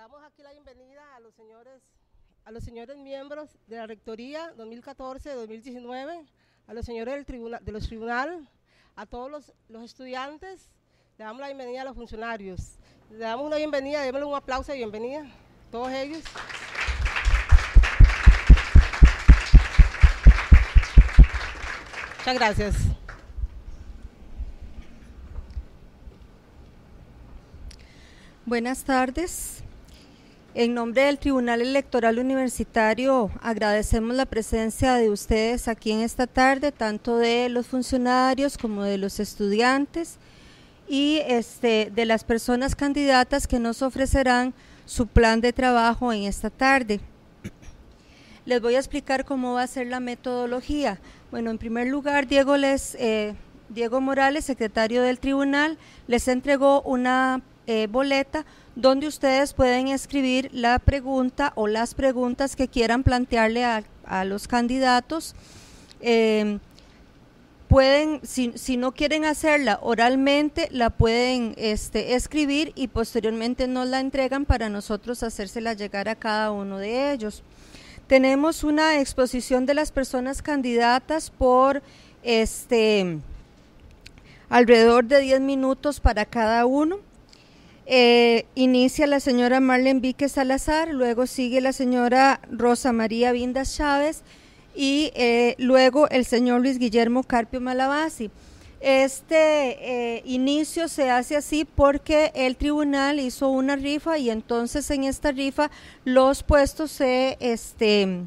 damos aquí la bienvenida a los señores, a los señores miembros de la Rectoría 2014-2019, a los señores del tribunal, de los tribunal, a todos los, estudiantes, le damos la bienvenida a los funcionarios. Le damos una bienvenida, démosle un aplauso de bienvenida a todos ellos. Muchas gracias. Buenas tardes. En nombre del Tribunal Electoral Universitario agradecemos la presencia de ustedes aquí en esta tarde, tanto de los funcionarios como de los estudiantes y este, de las personas candidatas que nos ofrecerán su plan de trabajo en esta tarde. Les voy a explicar cómo va a ser la metodología. Bueno, en primer lugar, Diego les... Eh, Diego Morales, secretario del tribunal, les entregó una eh, boleta donde ustedes pueden escribir la pregunta o las preguntas que quieran plantearle a, los candidatos. Em, pueden, si, no quieren hacerla oralmente, la pueden este, escribir y posteriormente nos la entregan para nosotros hacérsela llegar a cada uno de ellos. Tenemos una exposición de las personas candidatas por este alrededor de 10 minutos para cada uno. Eh, inicia la señora Marlene Vique Salazar, luego sigue la señora Rosa María Vindas Chávez y eh, luego el señor Luis Guillermo Carpio Malabasi. Este eh, inicio se hace así porque el tribunal hizo una rifa y entonces en esta rifa los puestos se, este,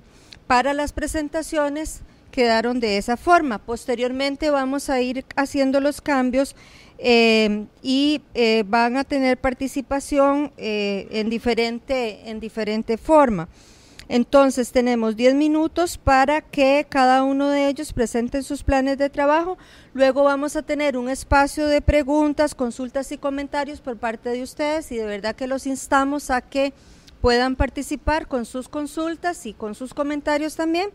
para las presentaciones quedaron de esa forma. Posteriormente vamos a ir haciendo los cambios eh, y eh, van a tener participación eh, en, diferente, en diferente forma. Entonces tenemos 10 minutos para que cada uno de ellos presenten sus planes de trabajo. Luego vamos a tener un espacio de preguntas, consultas y comentarios por parte de ustedes y de verdad que los instamos a que puedan participar con sus consultas y con sus comentarios también.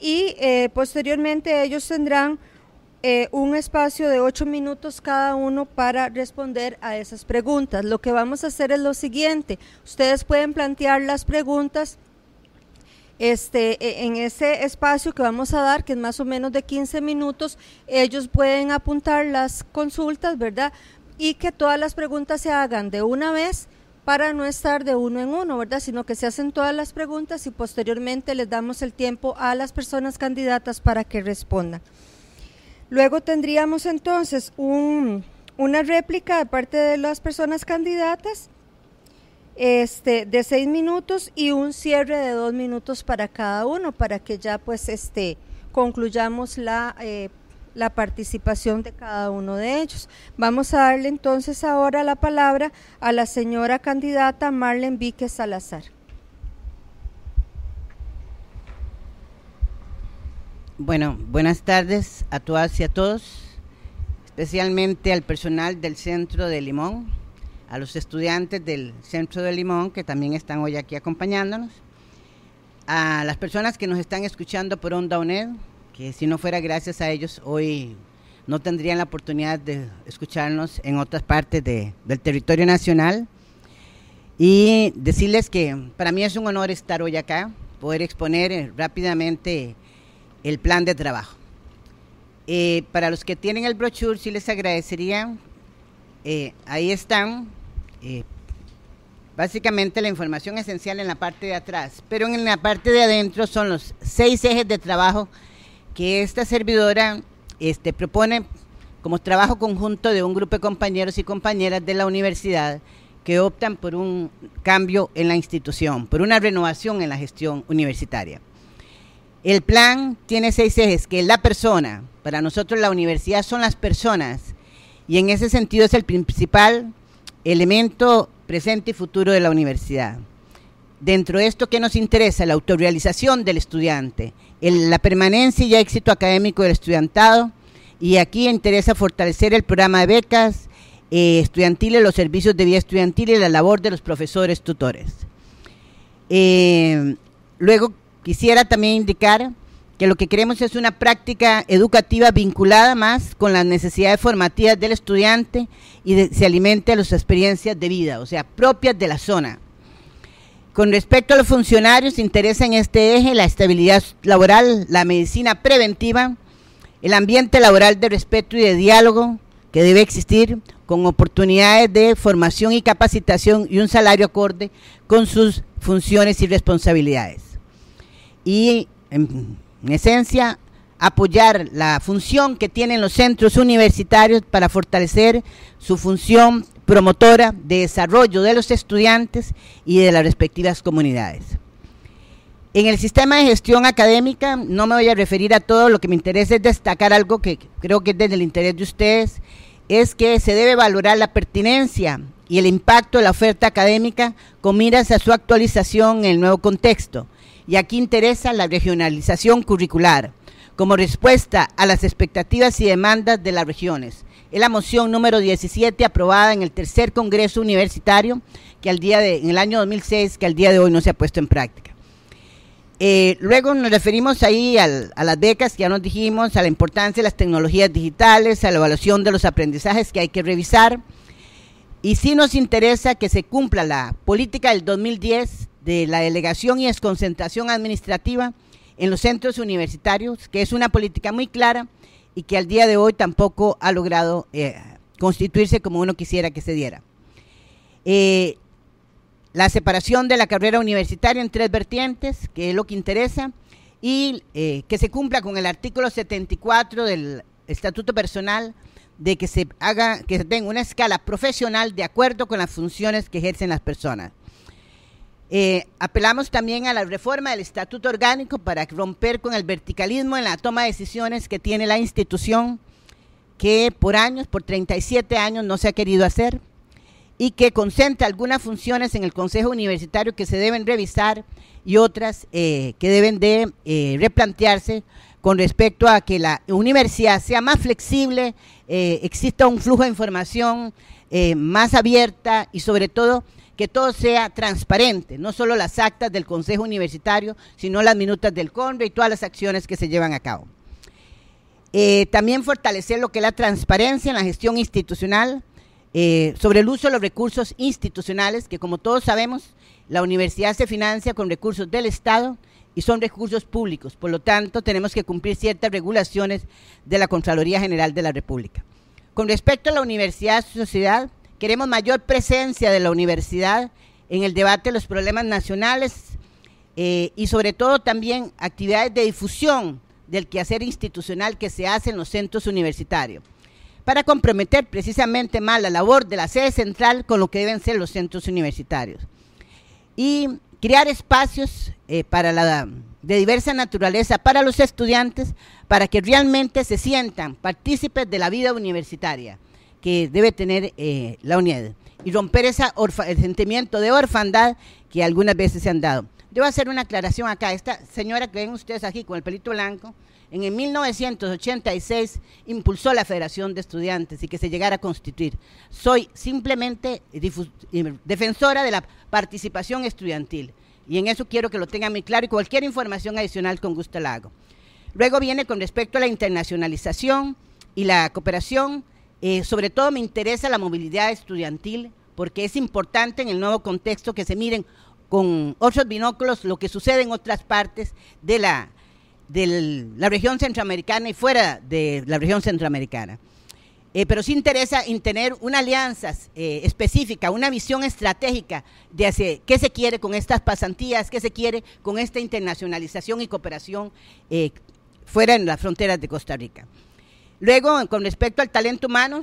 Y posteriormente ellos tendrán eh, un espacio de ocho minutos cada uno para responder a esas preguntas. Lo que vamos a hacer es lo siguiente, ustedes pueden plantear las preguntas este, e, en ese espacio que vamos a dar, que es más o menos de 15 minutos, ellos pueden apuntar las consultas, ¿verdad? Y que todas las preguntas se hagan de una vez para no estar de uno en uno, ¿verdad? Sino que se hacen todas las preguntas y posteriormente les damos el tiempo a las personas candidatas para que respondan. Luego tendríamos entonces una réplica de parte de las personas candidatas este, de seis minutos y un cierre de dos minutos para cada uno para que ya pues este, concluyamos la, eh, la participación de cada uno de ellos. Vamos a darle entonces ahora la palabra a la señora candidata Marlene Víquez Salazar. Bueno, buenas tardes a todas y a todos, especialmente al personal del Centro de Limón, a los estudiantes del Centro de Limón que también están hoy aquí acompañándonos, a las personas que nos están escuchando por Onda UNED, que si no fuera gracias a ellos hoy no tendrían la oportunidad de escucharnos en otras partes del territorio nacional. Y decirles que para mí es un honor estar hoy acá, poder exponer eh, rápidamente el plan de trabajo. Eh, para los que tienen el brochure, sí les agradecería. Eh, ahí están. Eh, básicamente la información esencial en la parte de atrás, pero en la parte de adentro son los seis ejes de trabajo que esta servidora este, propone como trabajo conjunto de un grupo de compañeros y compañeras de la universidad que optan por un cambio en la institución, por una renovación en la gestión universitaria. El plan tiene seis ejes, que es la persona. Para nosotros la universidad son las personas. Y en ese sentido es el principal elemento presente y futuro de la universidad. Dentro de esto, ¿qué nos interesa? La autorrealización del estudiante, la permanencia y éxito académico del estudiantado. Y aquí interesa fortalecer el programa de becas eh, estudiantiles, los servicios de vida estudiantil y la labor de los profesores tutores. Eh, luego Quisiera también indicar que lo que queremos es una práctica educativa vinculada más con las necesidades formativas del estudiante y se alimente a las experiencias de vida, o sea, propias de la zona. Con respecto a los funcionarios, interesa en este eje la estabilidad laboral, la medicina preventiva, el ambiente laboral de respeto y de diálogo que debe existir, con oportunidades de formación y capacitación y un salario acorde con sus funciones y responsabilidades y en, esencia apoyar la función que tienen los centros universitarios para fortalecer su función promotora de desarrollo de los estudiantes y de las respectivas comunidades. En el sistema de gestión académica no me voy a referir a todo, lo que me interesa es destacar algo que creo que es desde el interés de ustedes, es que se debe valorar la pertinencia y el impacto de la oferta académica con miras a su actualización en el nuevo contexto y aquí interesa la regionalización curricular, como respuesta a las expectativas y demandas de las regiones. Es la moción número 17 aprobada en el tercer Congreso Universitario que al día de, en el año 2006 que al día de hoy no se ha puesto en práctica. Eh, luego nos referimos ahí a las becas, que ya nos dijimos, a la importancia de las tecnologías digitales, a la evaluación de los aprendizajes que hay que revisar. Y sí nos interesa que se cumpla la política del 2010 de la delegación y desconcentración administrativa en los centros universitarios, que es una política muy clara y que al día de hoy tampoco ha logrado eh, constituirse como uno quisiera que se diera. Eh, la separación de la carrera universitaria en tres vertientes, que es lo que interesa, y eh, que se cumpla con el artículo 74 del Estatuto Personal de que se haga que se tenga una escala profesional de acuerdo con las funciones que ejercen las personas. Eh, apelamos también a la reforma del Estatuto Orgánico para romper con el verticalismo en la toma de decisiones que tiene la institución, que por años, por 37 años, no se ha querido hacer y que concentra algunas funciones en el Consejo Universitario que se deben revisar y otras eh, que deben de eh, replantearse con respecto a que la universidad sea más flexible, exista un flujo de información más abierta y sobre todo que todo sea transparente, no solo las actas del Consejo Universitario, sino las minutas del CONVE y todas las acciones que se llevan a cabo. Eh, también fortalecer lo que es la transparencia en la gestión institucional, eh, sobre el uso de los recursos institucionales, que como todos sabemos, la universidad se financia con recursos del Estado y son recursos públicos, por lo tanto tenemos que cumplir ciertas regulaciones de la Contraloría General de la República. Con respecto a la universidad sociedad, Queremos mayor presencia de la universidad en el debate de los problemas nacionales eh, y sobre todo también actividades de difusión del quehacer institucional que se hace en los centros universitarios, para comprometer precisamente más la labor de la sede central con lo que deben ser los centros universitarios. Y crear espacios eh, para la, de diversa naturaleza para los estudiantes, para que realmente se sientan partícipes de la vida universitaria que debe tener eh, la UNED y romper esa el sentimiento de orfandad que algunas veces se han dado. Debo hacer una aclaración acá. Esta señora que ven ustedes aquí con el pelito blanco, en el 1986 impulsó la Federación de Estudiantes y que se llegara a constituir. Soy simplemente eh, defensora de la participación estudiantil y en eso quiero que lo tengan muy claro y cualquier información adicional con gusto la hago. Luego viene con respecto a la internacionalización y la cooperación, eh, sobre todo me interesa la movilidad estudiantil, porque es importante en el nuevo contexto que se miren con otros binóculos lo que sucede en otras partes de la, región centroamericana y fuera de la región centroamericana. Eh, pero sí interesa en tener una alianza eh, específica, una visión estratégica de qué se quiere con estas pasantías, qué se quiere con esta internacionalización y cooperación fuera en las fronteras de Costa Rica. Luego, con respecto al talento humano,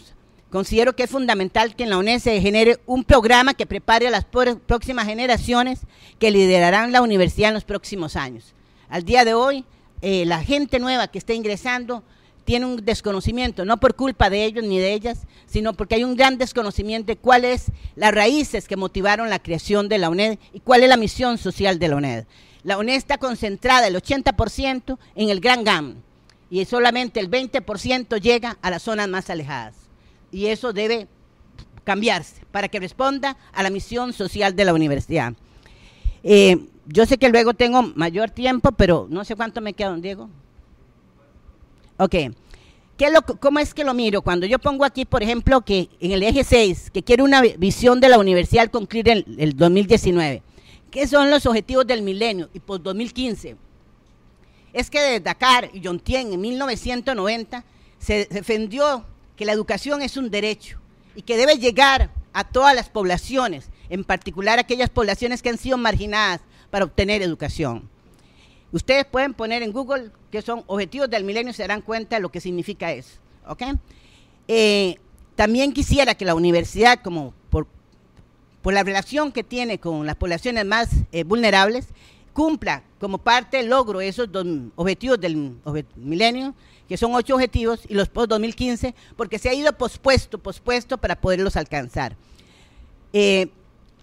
considero que es fundamental que en la UNED se genere un programa que prepare a las próximas generaciones que liderarán la universidad en los próximos años. Al día de hoy, eh, la gente nueva que está ingresando tiene un desconocimiento, no por culpa de ellos ni de ellas, sino porque hay un gran desconocimiento de cuáles las raíces que motivaron la creación de la UNED y cuál es la misión social de la UNED. La UNED está concentrada el 80% en el Gran GAM, y solamente el 20% llega a las zonas más alejadas. Y eso debe cambiarse para que responda a la misión social de la universidad. Eh, yo sé que luego tengo mayor tiempo, pero no sé cuánto me queda, don Diego. Ok. ¿Cómo es que lo miro? Cuando yo pongo aquí, por ejemplo, que en el eje 6, que quiero una visión de la universidad al concluir el, el 2019, ¿qué son los objetivos del milenio y por 2015? es que desde Dakar y Yontien en 1990 se defendió que la educación es un derecho y que debe llegar a todas las poblaciones, en particular aquellas poblaciones que han sido marginadas para obtener educación. Ustedes pueden poner en Google que son objetivos del milenio y se darán cuenta de lo que significa eso. Eh, también quisiera que la universidad, como por, la relación que tiene con las poblaciones más eh, vulnerables, cumpla como parte del logro esos dos objetivos del milenio, que son ocho objetivos, y los post-2015, porque se ha ido pospuesto, pospuesto para poderlos alcanzar. Eh,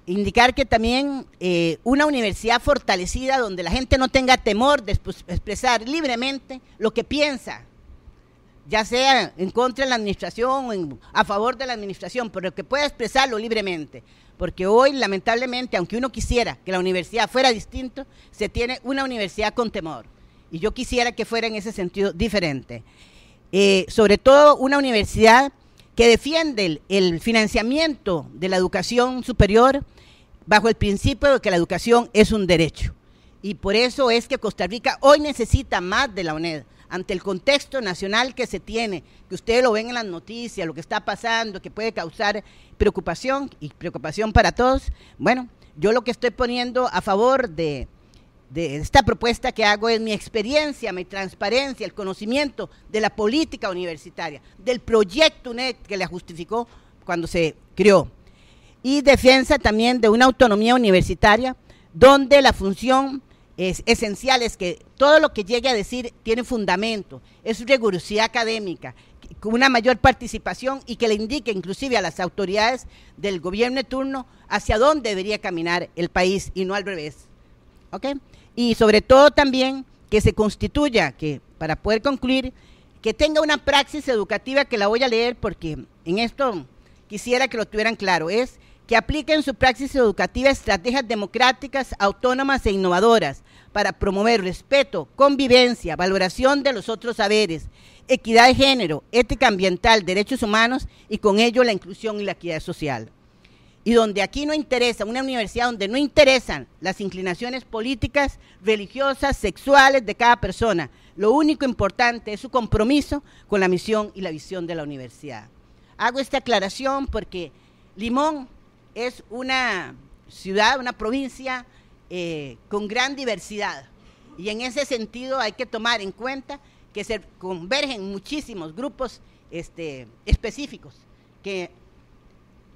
indicar que también eh, una universidad fortalecida donde la gente no tenga temor de expresar libremente lo que piensa, ya sea en contra de la administración o a favor de la administración, pero que pueda expresarlo libremente porque hoy lamentablemente, aunque uno quisiera que la universidad fuera distinto, se tiene una universidad con temor. Y yo quisiera que fuera en ese sentido diferente. Eh, sobre todo una universidad que defiende el, el, financiamiento de la educación superior bajo el principio de que la educación es un derecho. Y por eso es que Costa Rica hoy necesita más de la UNED, ante el contexto nacional que se tiene, que ustedes lo ven en las noticias, lo que está pasando, que puede causar preocupación y preocupación para todos, bueno, yo lo que estoy poniendo a favor de, esta propuesta que hago es mi experiencia, mi transparencia, el conocimiento de la política universitaria, del proyecto UNED que la justificó cuando se creó. Y defensa también de una autonomía universitaria donde la función es, es que todo lo que llegue a decir tiene fundamento, es rigurosidad académica, con una mayor participación y que le indique inclusive a las autoridades del gobierno de turno hacia dónde debería caminar el país y no al revés. Y sobre todo también que se constituya, que para poder concluir, que tenga una praxis educativa que la voy a leer porque en esto quisiera que lo tuvieran claro, es que aplique en su praxis educativa estrategias democráticas, autónomas e innovadoras para promover respeto, convivencia, valoración de los otros saberes, equidad de género, ética ambiental, derechos humanos y con ello la inclusión y la equidad social. Y donde aquí no interesa, una universidad donde no interesan las inclinaciones políticas, religiosas, sexuales de cada persona, lo único importante es su compromiso con la misión y la visión de la universidad. Hago esta aclaración porque Limón es una ciudad, una provincia eh, con gran diversidad. Y en ese sentido hay que tomar en cuenta que se convergen muchísimos grupos este, específicos, que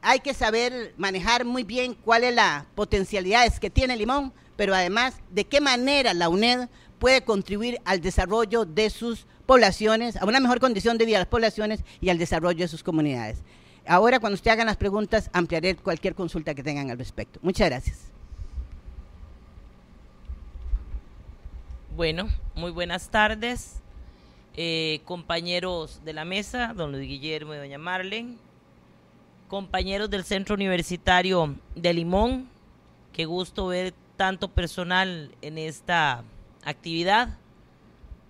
hay que saber manejar muy bien cuáles son las potencialidades que tiene Limón, pero además de qué manera la UNED puede contribuir al desarrollo de sus poblaciones, a una mejor condición de vida de las poblaciones y al desarrollo de sus comunidades. Ahora, cuando usted hagan las preguntas, ampliaré cualquier consulta que tengan al respecto. Muchas gracias. Bueno, muy buenas tardes, eh, compañeros de la mesa, don Luis Guillermo y doña Marlen, compañeros del Centro Universitario de Limón, qué gusto ver tanto personal en esta actividad,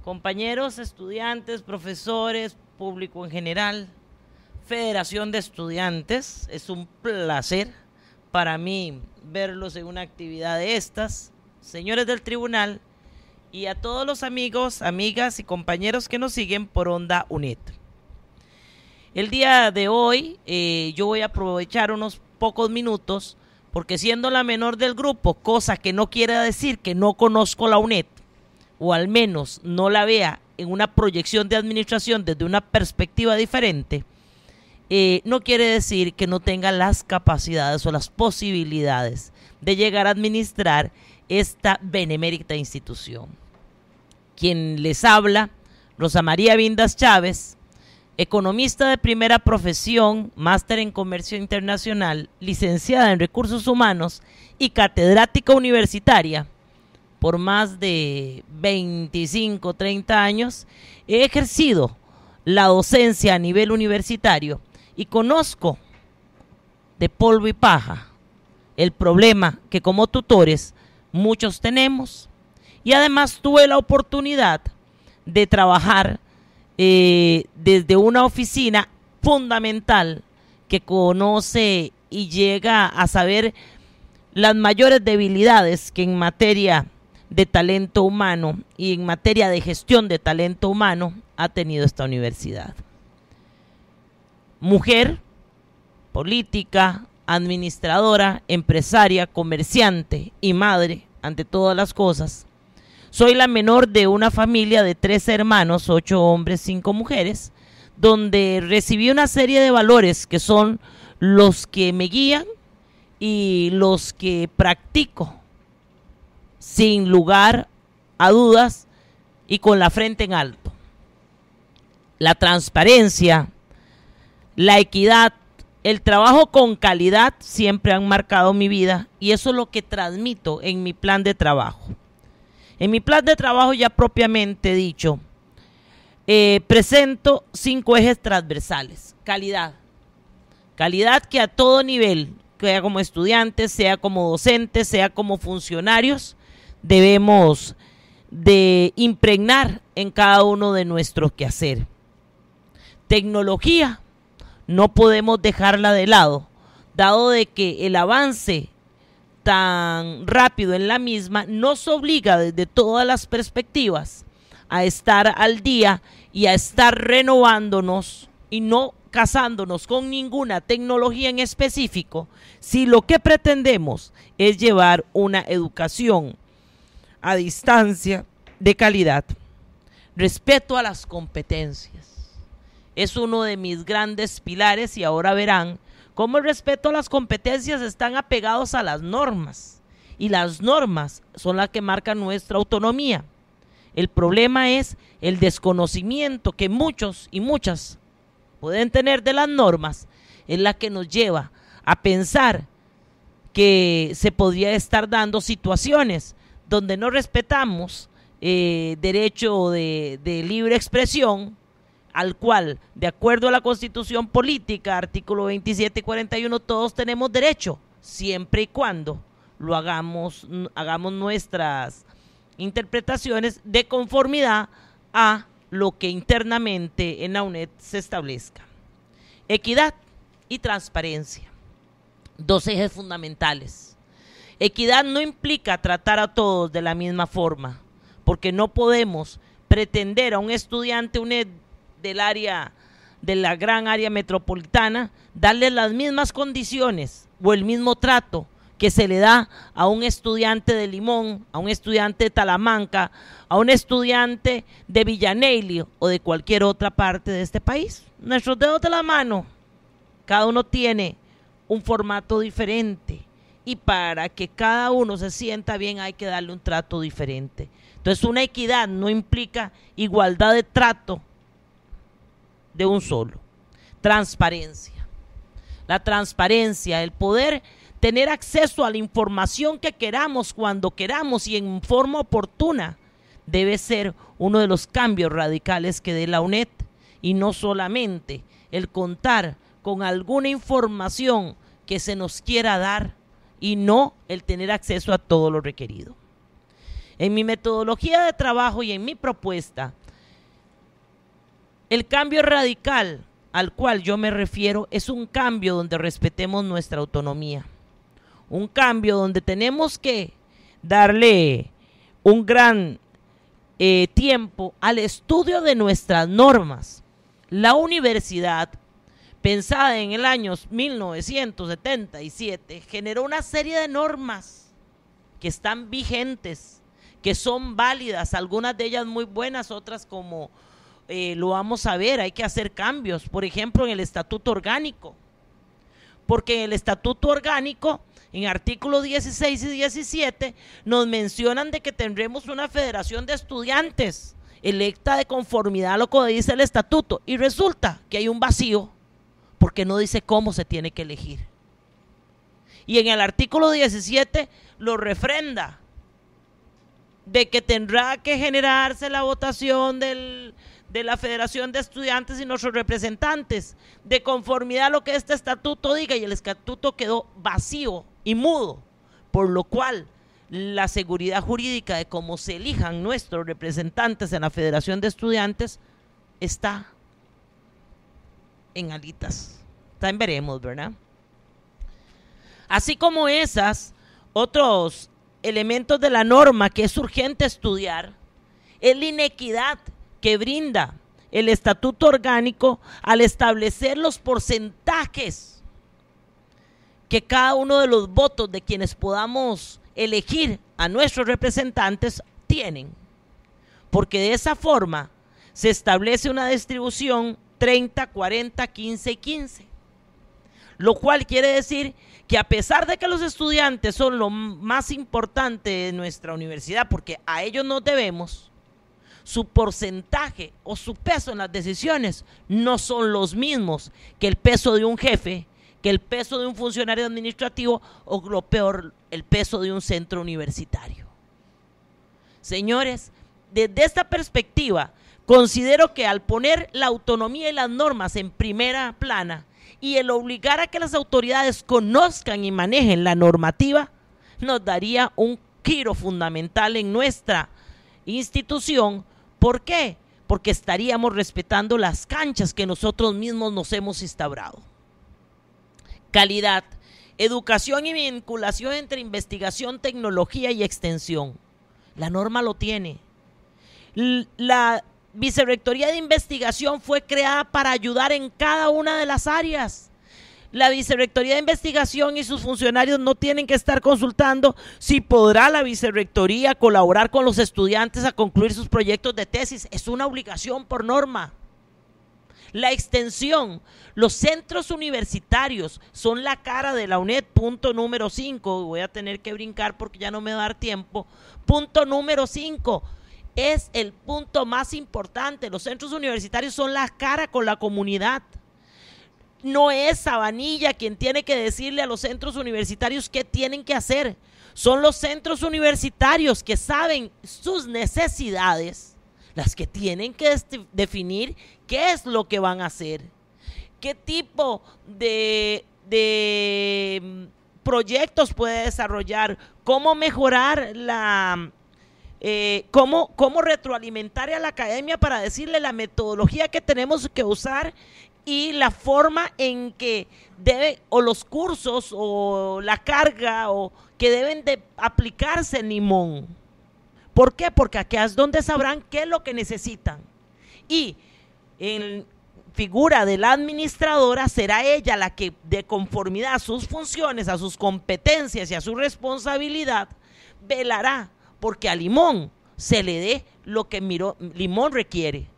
compañeros, estudiantes, profesores, público en general Federación de Estudiantes. Es un placer para mí verlos en una actividad de estas. Señores del tribunal y a todos los amigos, amigas y compañeros que nos siguen por Onda UNED. El día de hoy eh, yo voy a aprovechar unos pocos minutos porque siendo la menor del grupo, cosa que no quiere decir que no conozco la UNED, o al menos no la vea en una proyección de administración desde una perspectiva diferente, eh, no quiere decir que no tenga las capacidades o las posibilidades de llegar a administrar esta benemérita institución. Quien les habla, Rosa María Vindas Chávez, economista de primera profesión, máster en comercio internacional, licenciada en recursos humanos y catedrática universitaria por más de 25, 30 años, he ejercido la docencia a nivel universitario y conozco de polvo y paja el problema que como tutores muchos tenemos. Y además tuve la oportunidad de trabajar eh, desde una oficina fundamental que conoce y llega a saber las mayores debilidades que en materia de talento humano y en materia de gestión de talento humano ha tenido esta universidad mujer, política, administradora, empresaria, comerciante y madre, ante todas las cosas. Soy la menor de una familia de tres hermanos, ocho hombres, cinco mujeres, donde recibí una serie de valores que son los que me guían y los que practico, sin lugar a dudas y con la frente en alto. La transparencia, la equidad, el trabajo con calidad siempre han marcado mi vida y eso es lo que transmito en mi plan de trabajo. En mi plan de trabajo ya propiamente dicho, eh, presento cinco ejes transversales. Calidad. Calidad que a todo nivel, sea como estudiantes, sea como docentes, sea como funcionarios, debemos de impregnar en cada uno de nuestros quehaceres. Tecnología, no podemos dejarla de lado, dado de que el avance tan rápido en la misma nos obliga desde todas las perspectivas a estar al día y a estar renovándonos y no casándonos con ninguna tecnología en específico, si lo que pretendemos es llevar una educación a distancia de calidad, respeto a las competencias es uno de mis grandes pilares y ahora verán cómo el respeto a las competencias están apegados a las normas. Y las normas son las que marcan nuestra autonomía. El problema es el desconocimiento que muchos y muchas pueden tener de las normas, es la que nos lleva a pensar que se podría estar dando situaciones donde no respetamos eh, derecho de libre expresión, al cual, de acuerdo a la Constitución Política, artículo 27 y 41, todos tenemos derecho, siempre y cuando lo hagamos, hagamos nuestras interpretaciones de conformidad a lo que internamente en la UNED se establezca. Equidad y transparencia, dos ejes fundamentales. Equidad no implica tratar a todos de la misma forma, porque no podemos pretender a un estudiante UNED del área, de la gran área metropolitana, darle las mismas condiciones o el mismo trato que se le da a un estudiante de Limón, a un estudiante de Talamanca, a un estudiante de Villanelio o de cualquier otra parte de este país. Nuestros dedos de la mano, cada uno tiene un formato diferente y para que cada uno se sienta bien hay que darle un trato diferente. Entonces una equidad no implica igualdad de trato de un solo. Transparencia. La transparencia, el poder tener acceso a la información que queramos, cuando queramos y en forma oportuna, debe ser uno de los cambios radicales que dé la UNED y no solamente el contar con alguna información que se nos quiera dar y no el tener acceso a todo lo requerido. En mi metodología de trabajo y en mi propuesta, el cambio radical al cual yo me refiero es un cambio donde respetemos nuestra autonomía. Un cambio donde tenemos que darle un gran eh, tiempo al estudio de nuestras normas. La universidad, pensada en el año 1977, generó una serie de normas que están vigentes, que son válidas, algunas de ellas muy buenas, otras como eh, lo vamos a ver, hay que hacer cambios, por ejemplo, en el estatuto orgánico, porque en el estatuto orgánico, en artículos 16 y 17, nos mencionan de que tendremos una federación de estudiantes electa de conformidad a lo que dice el estatuto, y resulta que hay un vacío, porque no dice cómo se tiene que elegir. Y en el artículo 17 lo refrenda de que tendrá que generarse la votación del, de la Federación de Estudiantes y nuestros representantes, de conformidad a lo que este estatuto diga, y el estatuto quedó vacío y mudo, por lo cual la seguridad jurídica de cómo se elijan nuestros representantes en la Federación de Estudiantes está en alitas. también en veremos, ¿verdad? Así como esas, otros elementos de la norma que es urgente estudiar es la inequidad que brinda el estatuto orgánico al establecer los porcentajes que cada uno de los votos de quienes podamos elegir a nuestros representantes tienen. Porque de esa forma se establece una distribución 30, 40, 15 y 15. Lo cual quiere decir que a pesar de que los estudiantes son lo más importante de nuestra universidad, porque a ellos nos debemos, su porcentaje o su peso en las decisiones no son los mismos que el peso de un jefe, que el peso de un funcionario administrativo o lo peor, el peso de un centro universitario. Señores, desde esta perspectiva, considero que al poner la autonomía y las normas en primera plana y el obligar a que las autoridades conozcan y manejen la normativa, nos daría un giro fundamental en nuestra institución ¿Por qué? Porque estaríamos respetando las canchas que nosotros mismos nos hemos instaurado. Calidad, educación y vinculación entre investigación, tecnología y extensión. La norma lo tiene. La Vicerrectoría de Investigación fue creada para ayudar en cada una de las áreas la Vicerrectoría de Investigación y sus funcionarios no tienen que estar consultando si podrá la Vicerrectoría colaborar con los estudiantes a concluir sus proyectos de tesis. Es una obligación por norma. La extensión, los centros universitarios son la cara de la UNED, punto número 5, voy a tener que brincar porque ya no me va a dar tiempo, punto número 5 es el punto más importante, los centros universitarios son la cara con la comunidad no es Sabanilla quien tiene que decirle a los centros universitarios qué tienen que hacer. Son los centros universitarios que saben sus necesidades las que tienen que definir qué es lo que van a hacer, qué tipo de, mm, proyectos puede desarrollar, cómo mejorar la, eh, cómo retroalimentar a la academia para decirle la metodología que tenemos que usar y la forma en que debe o los cursos o la carga o que deben de aplicarse en Limón. ¿Por qué? Porque aquí es donde sabrán qué es lo que necesitan. Y en figura de la administradora será ella la que de conformidad a sus funciones, a sus competencias y a su responsabilidad velará porque a Limón se le dé lo que Limón requiere.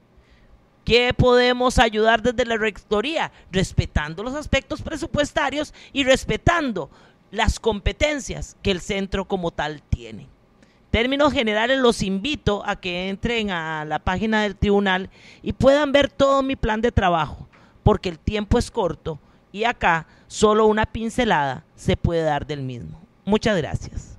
¿Qué podemos ayudar desde la rectoría? Respetando los aspectos presupuestarios y respetando las competencias que el centro como tal tiene. términos generales, los invito a que entren a la página del tribunal y puedan ver todo mi plan de trabajo, porque el tiempo es corto y acá solo una pincelada se puede dar del mismo. Muchas gracias.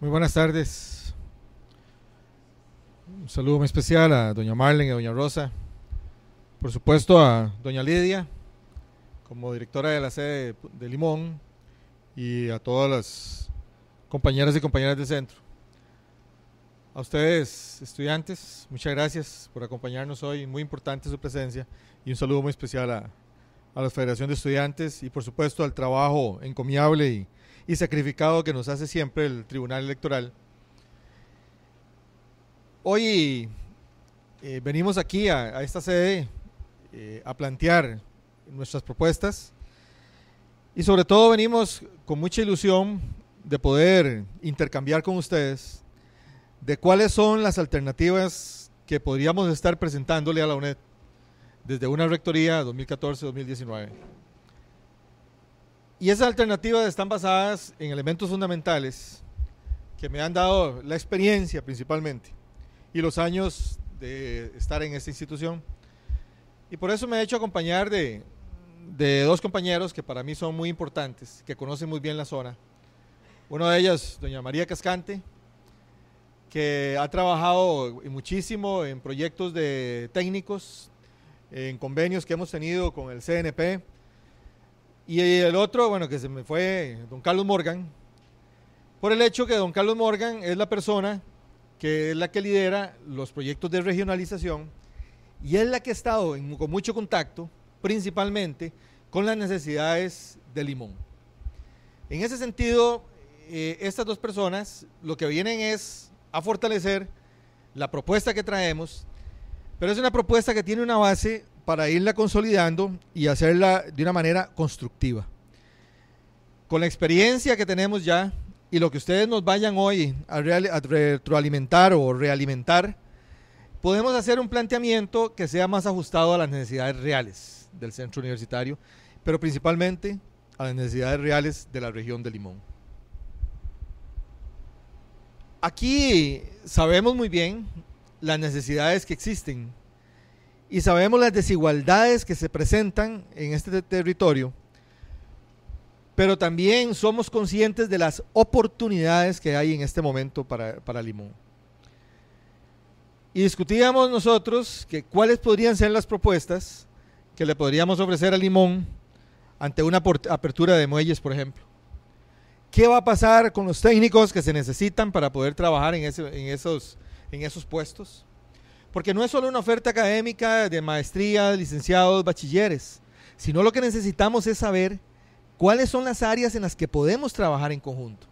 Muy buenas tardes. Un saludo muy especial a doña Marlene y a doña Rosa. Por supuesto a doña Lidia, como directora de la sede de Limón, y a todas las compañeras y compañeras del centro. A ustedes, estudiantes, muchas gracias por acompañarnos hoy. Muy importante su presencia y un saludo muy especial a, a la Federación de Estudiantes y por supuesto al trabajo encomiable y y sacrificado que nos hace siempre el Tribunal Electoral. Hoy eh, venimos aquí a, esta sede eh, a plantear nuestras propuestas y sobre todo venimos con mucha ilusión de poder intercambiar con ustedes de cuáles son las alternativas que podríamos estar presentándole a la UNED desde una rectoría 2014-2019. Y esas alternativas están basadas en elementos fundamentales que me han dado la experiencia principalmente y los años de estar en esta institución. Y por eso me he hecho acompañar de, dos compañeros que para mí son muy importantes, que conocen muy bien la zona. Uno de ellos, doña María Cascante, que ha trabajado muchísimo en proyectos de técnicos, en convenios que hemos tenido con el CNP, y el otro, bueno, que se me fue, don Carlos Morgan, por el hecho que don Carlos Morgan es la persona que es la que lidera los proyectos de regionalización y es la que ha estado con mucho contacto, principalmente con las necesidades de Limón. En ese sentido, eh, estas dos personas lo que vienen es a fortalecer la propuesta que traemos, pero es una propuesta que tiene una base para irla consolidando y hacerla de una manera constructiva. Con la experiencia que tenemos ya y lo que ustedes nos vayan hoy a, retroalimentar o realimentar, podemos hacer un planteamiento que sea más ajustado a las necesidades reales del centro universitario, pero principalmente a las necesidades reales de la región de Limón. Aquí sabemos muy bien las necesidades que existen y sabemos las desigualdades que se presentan en este territorio, pero también somos conscientes de las oportunidades que hay en este momento para, Limón. Y discutíamos nosotros cuáles podrían ser las propuestas que le podríamos ofrecer a Limón ante una apertura de muelles, por ejemplo. ¿Qué va a pasar con los técnicos que se necesitan para poder trabajar en, esos, en esos puestos? Porque no es solo una oferta académica de maestría, licenciados, bachilleres, sino lo que necesitamos es saber cuáles son las áreas en las que podemos trabajar en conjunto.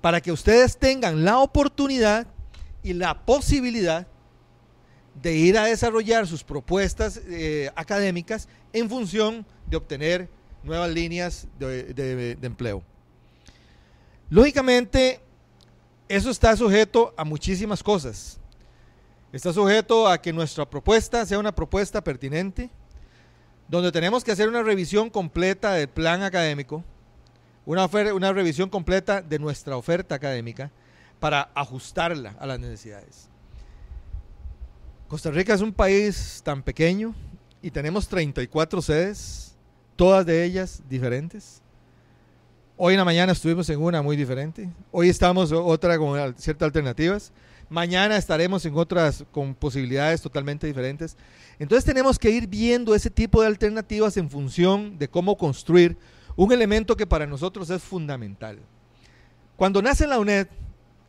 Para que ustedes tengan la oportunidad y la posibilidad de ir a desarrollar sus propuestas eh, académicas en función de obtener nuevas líneas de empleo. Lógicamente, eso está sujeto a muchísimas cosas. Está sujeto a que nuestra propuesta sea una propuesta pertinente, donde tenemos que hacer una revisión completa del plan académico, una, una revisión completa de nuestra oferta académica para ajustarla a las necesidades. Costa Rica es un país tan pequeño y tenemos 34 sedes, todas de ellas diferentes. Hoy en la mañana estuvimos en una muy diferente. Hoy estamos otra con ciertas alternativas. Mañana estaremos en otras con posibilidades totalmente diferentes. Entonces tenemos que ir viendo ese tipo de alternativas en función de cómo construir un elemento que para nosotros es fundamental. Cuando nace la UNED,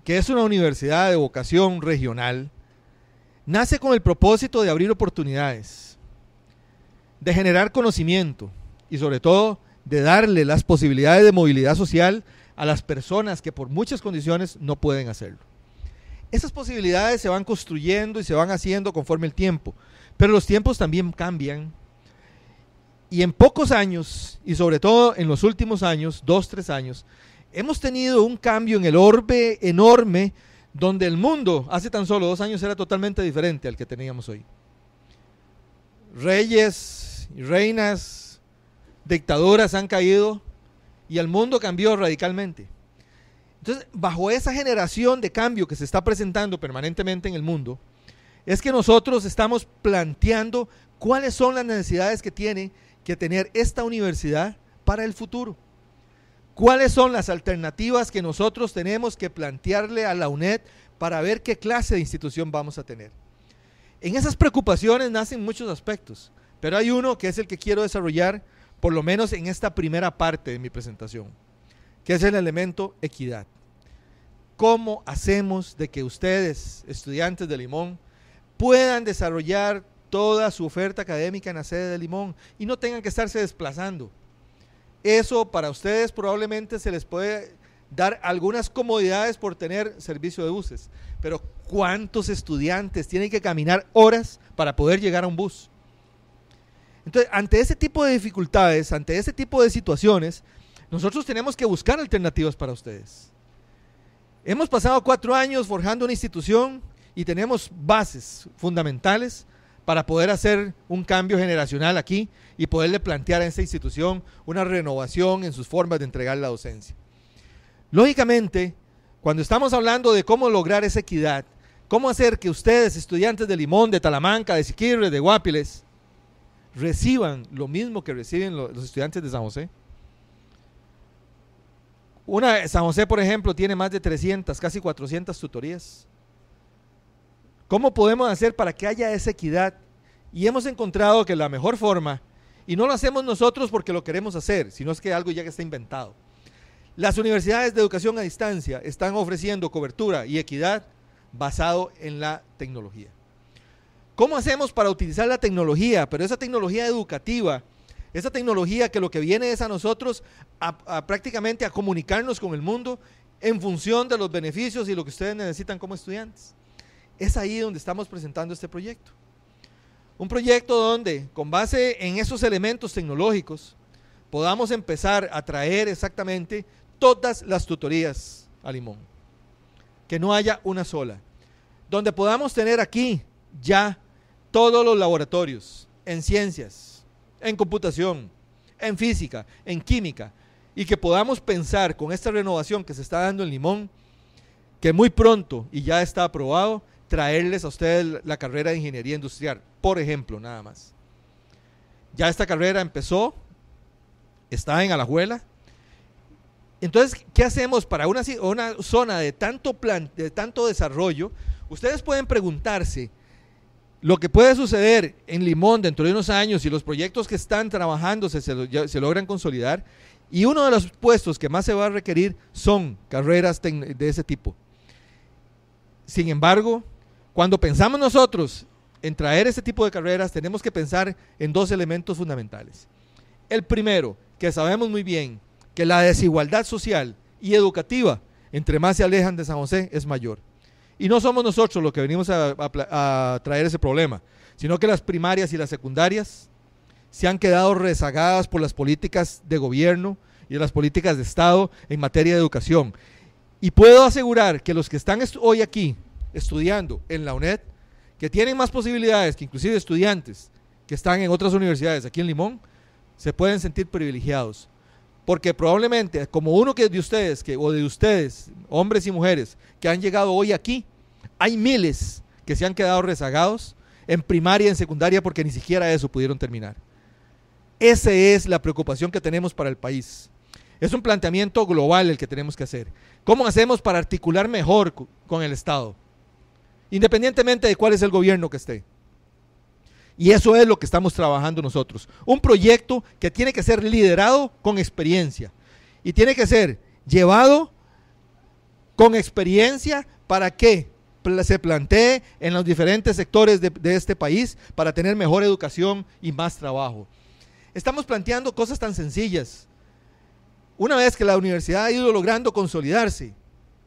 que es una universidad de vocación regional, nace con el propósito de abrir oportunidades, de generar conocimiento y sobre todo de darle las posibilidades de movilidad social a las personas que por muchas condiciones no pueden hacerlo. Esas posibilidades se van construyendo y se van haciendo conforme el tiempo, pero los tiempos también cambian. Y en pocos años, y sobre todo en los últimos años, dos, tres años, hemos tenido un cambio en el orbe enorme donde el mundo hace tan solo dos años era totalmente diferente al que teníamos hoy. Reyes, y reinas, dictaduras han caído y el mundo cambió radicalmente. Entonces, bajo esa generación de cambio que se está presentando permanentemente en el mundo, es que nosotros estamos planteando cuáles son las necesidades que tiene que tener esta universidad para el futuro. ¿Cuáles son las alternativas que nosotros tenemos que plantearle a la UNED para ver qué clase de institución vamos a tener? En esas preocupaciones nacen muchos aspectos, pero hay uno que es el que quiero desarrollar, por lo menos en esta primera parte de mi presentación, que es el elemento equidad. ¿Cómo hacemos de que ustedes, estudiantes de Limón, puedan desarrollar toda su oferta académica en la sede de Limón y no tengan que estarse desplazando? Eso para ustedes probablemente se les puede dar algunas comodidades por tener servicio de buses, pero ¿cuántos estudiantes tienen que caminar horas para poder llegar a un bus? Entonces, ante ese tipo de dificultades, ante ese tipo de situaciones, nosotros tenemos que buscar alternativas para ustedes. Hemos pasado cuatro años forjando una institución y tenemos bases fundamentales para poder hacer un cambio generacional aquí y poderle plantear a esta institución una renovación en sus formas de entregar la docencia. Lógicamente, cuando estamos hablando de cómo lograr esa equidad, cómo hacer que ustedes, estudiantes de Limón, de Talamanca, de Siquirres, de Guapiles, reciban lo mismo que reciben los estudiantes de San José, una, San José, por ejemplo, tiene más de 300, casi 400 tutorías. ¿Cómo podemos hacer para que haya esa equidad? Y hemos encontrado que la mejor forma, y no lo hacemos nosotros porque lo queremos hacer, sino es que algo ya que está inventado. Las universidades de educación a distancia están ofreciendo cobertura y equidad basado en la tecnología. ¿Cómo hacemos para utilizar la tecnología, pero esa tecnología educativa esa tecnología que lo que viene es a nosotros a, prácticamente a comunicarnos con el mundo en función de los beneficios y lo que ustedes necesitan como estudiantes. Es ahí donde estamos presentando este proyecto. Un proyecto donde, con base en esos elementos tecnológicos, podamos empezar a traer exactamente todas las tutorías a Limón. Que no haya una sola. Donde podamos tener aquí ya todos los laboratorios en ciencias, en computación, en física, en química, y que podamos pensar con esta renovación que se está dando en Limón, que muy pronto, y ya está aprobado, traerles a ustedes la carrera de ingeniería industrial, por ejemplo, nada más. Ya esta carrera empezó, está en Alajuela. Entonces, ¿qué hacemos para una, zona de tanto, de tanto desarrollo? Ustedes pueden preguntarse, lo que puede suceder en Limón dentro de unos años y los proyectos que están trabajando se, se logran consolidar, y uno de los puestos que más se va a requerir son carreras de ese tipo. Sin embargo, cuando pensamos nosotros en traer ese tipo de carreras, tenemos que pensar en dos elementos fundamentales. El primero, que sabemos muy bien, que la desigualdad social y educativa, entre más se alejan de San José, es mayor. Y no somos nosotros los que venimos a, traer ese problema, sino que las primarias y las secundarias se han quedado rezagadas por las políticas de gobierno y las políticas de Estado en materia de educación. Y puedo asegurar que los que están hoy aquí estudiando en la UNED, que tienen más posibilidades que inclusive estudiantes que están en otras universidades aquí en Limón, se pueden sentir privilegiados porque probablemente, como uno que de ustedes, que, o de ustedes, hombres y mujeres, que han llegado hoy aquí, hay miles que se han quedado rezagados en primaria, y en secundaria, porque ni siquiera eso pudieron terminar. Esa es la preocupación que tenemos para el país. Es un planteamiento global el que tenemos que hacer. ¿Cómo hacemos para articular mejor con el Estado? Independientemente de cuál es el gobierno que esté. Y eso es lo que estamos trabajando nosotros. Un proyecto que tiene que ser liderado con experiencia y tiene que ser llevado con experiencia para que se plantee en los diferentes sectores de, este país para tener mejor educación y más trabajo. Estamos planteando cosas tan sencillas. Una vez que la universidad ha ido logrando consolidarse,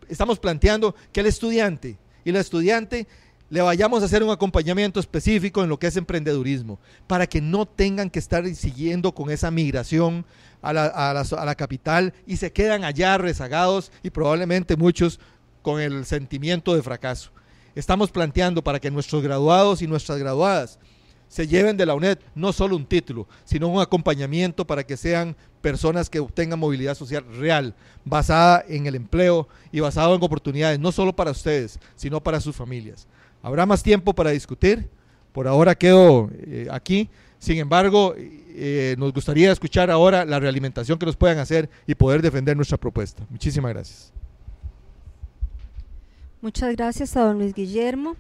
estamos planteando que el estudiante y la estudiante le vayamos a hacer un acompañamiento específico en lo que es emprendedurismo, para que no tengan que estar siguiendo con esa migración a la, capital y se quedan allá rezagados y probablemente muchos con el sentimiento de fracaso. Estamos planteando para que nuestros graduados y nuestras graduadas se lleven de la UNED no solo un título, sino un acompañamiento para que sean personas que obtengan movilidad social real, basada en el empleo y basado en oportunidades, no solo para ustedes, sino para sus familias. Habrá más tiempo para discutir. Por ahora quedo eh, aquí. Sin embargo, eh, nos gustaría escuchar ahora la realimentación que nos puedan hacer y poder defender nuestra propuesta. Muchísimas gracias. Muchas gracias a don Luis Guillermo.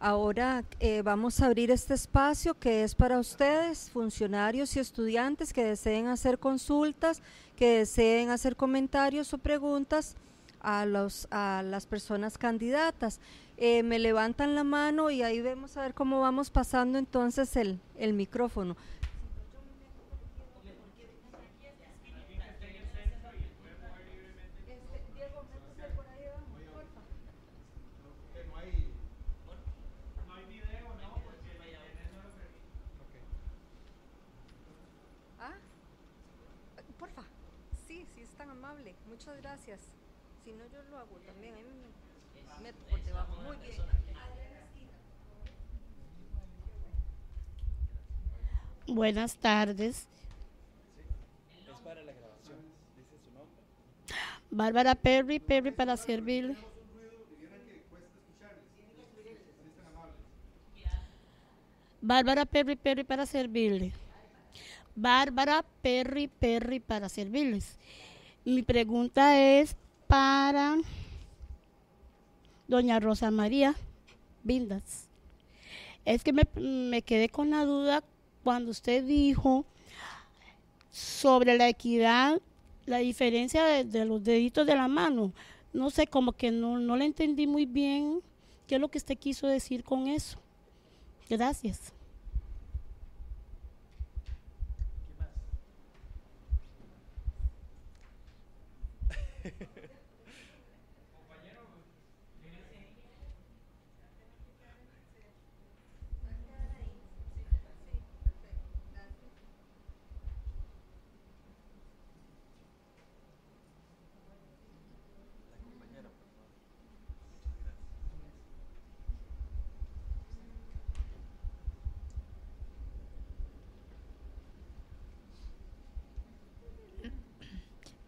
Ahora eh, vamos a abrir este espacio que es para ustedes, funcionarios y estudiantes que deseen hacer consultas, que deseen hacer comentarios o preguntas a, los, a las personas candidatas. Eh, me levantan la mano y ahí vemos a ver cómo vamos pasando entonces el, el micrófono. Ah, muchas gracias. Si no, yo lo hago también. por Muy bien. Buenas tardes. Bárbara Perry, Perry para servirle. Bárbara Perry, Perry para servirle. Bárbara Perry, Perry para servirles. Mi pregunta es para doña Rosa María Vindas. Es que me, quedé con la duda cuando usted dijo sobre la equidad, la diferencia de, los deditos de la mano. No sé, como que no, no le entendí muy bien qué es lo que usted quiso decir con eso. Gracias.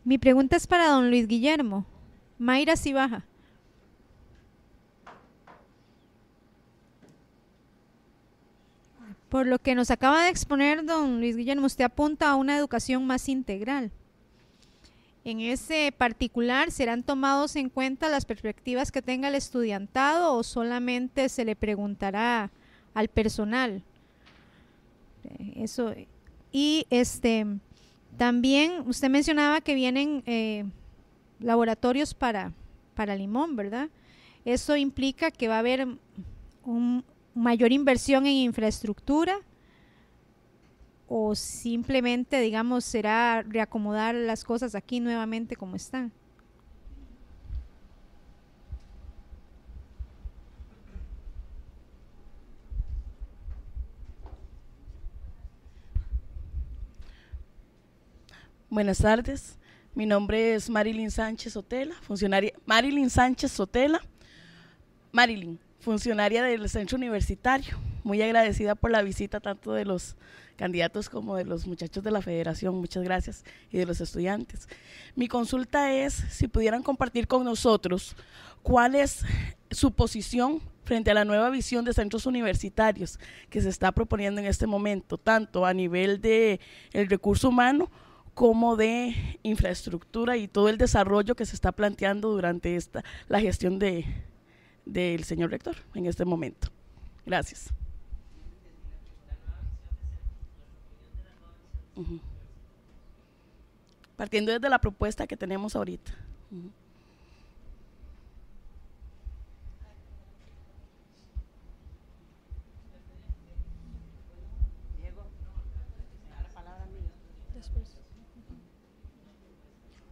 Mi pregunta es para don Luis Guillermo. Mayra si baja. Por lo que nos acaba de exponer don Luis Guillermo, usted apunta a una educación más integral. En ese particular, ¿serán tomados en cuenta las perspectivas que tenga el estudiantado o solamente se le preguntará al personal? Eh, eso. Y este también usted mencionaba que vienen eh, laboratorios para, para limón, ¿verdad? Eso implica que va a haber un mayor inversión en infraestructura o simplemente, digamos, será reacomodar las cosas aquí nuevamente como están. Buenas tardes. Mi nombre es Marilyn Sánchez Sotela, funcionaria. Marilyn Sánchez Sotela. Marilyn, funcionaria del centro universitario. Muy agradecida por la visita tanto de los candidatos como de los muchachos de la federación. Muchas gracias. Y de los estudiantes. Mi consulta es si pudieran compartir con nosotros cuál es su posición frente a la nueva visión de centros universitarios que se está proponiendo en este momento, tanto a nivel de el recurso humano como de infraestructura y todo el desarrollo que se está planteando durante esta, la gestión del señor rector en este momento. Gracias. Partiendo desde la propuesta que tenemos ahorita.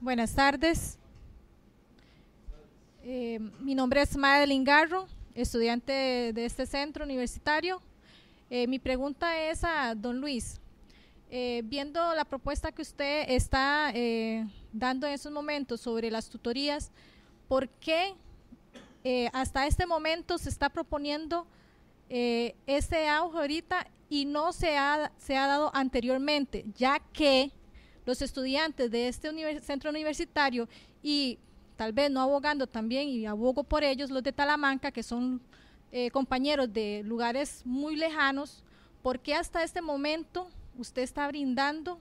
Buenas tardes. Eh, mi nombre es Madeline Garro, estudiante de, este centro universitario. Eh, mi pregunta es a don Luis. Eh, viendo la propuesta que usted está dando en estos momentos sobre las tutorías, ¿por qué hasta este momento se está proponiendo ese auge ahorita y no se ha, se ha dado anteriormente? Ya que los estudiantes de este centro universitario y tal vez no abogando también y abogo por ellos, los de Talamanca, que son eh, compañeros de lugares muy lejanos, ¿por qué hasta este momento usted está brindando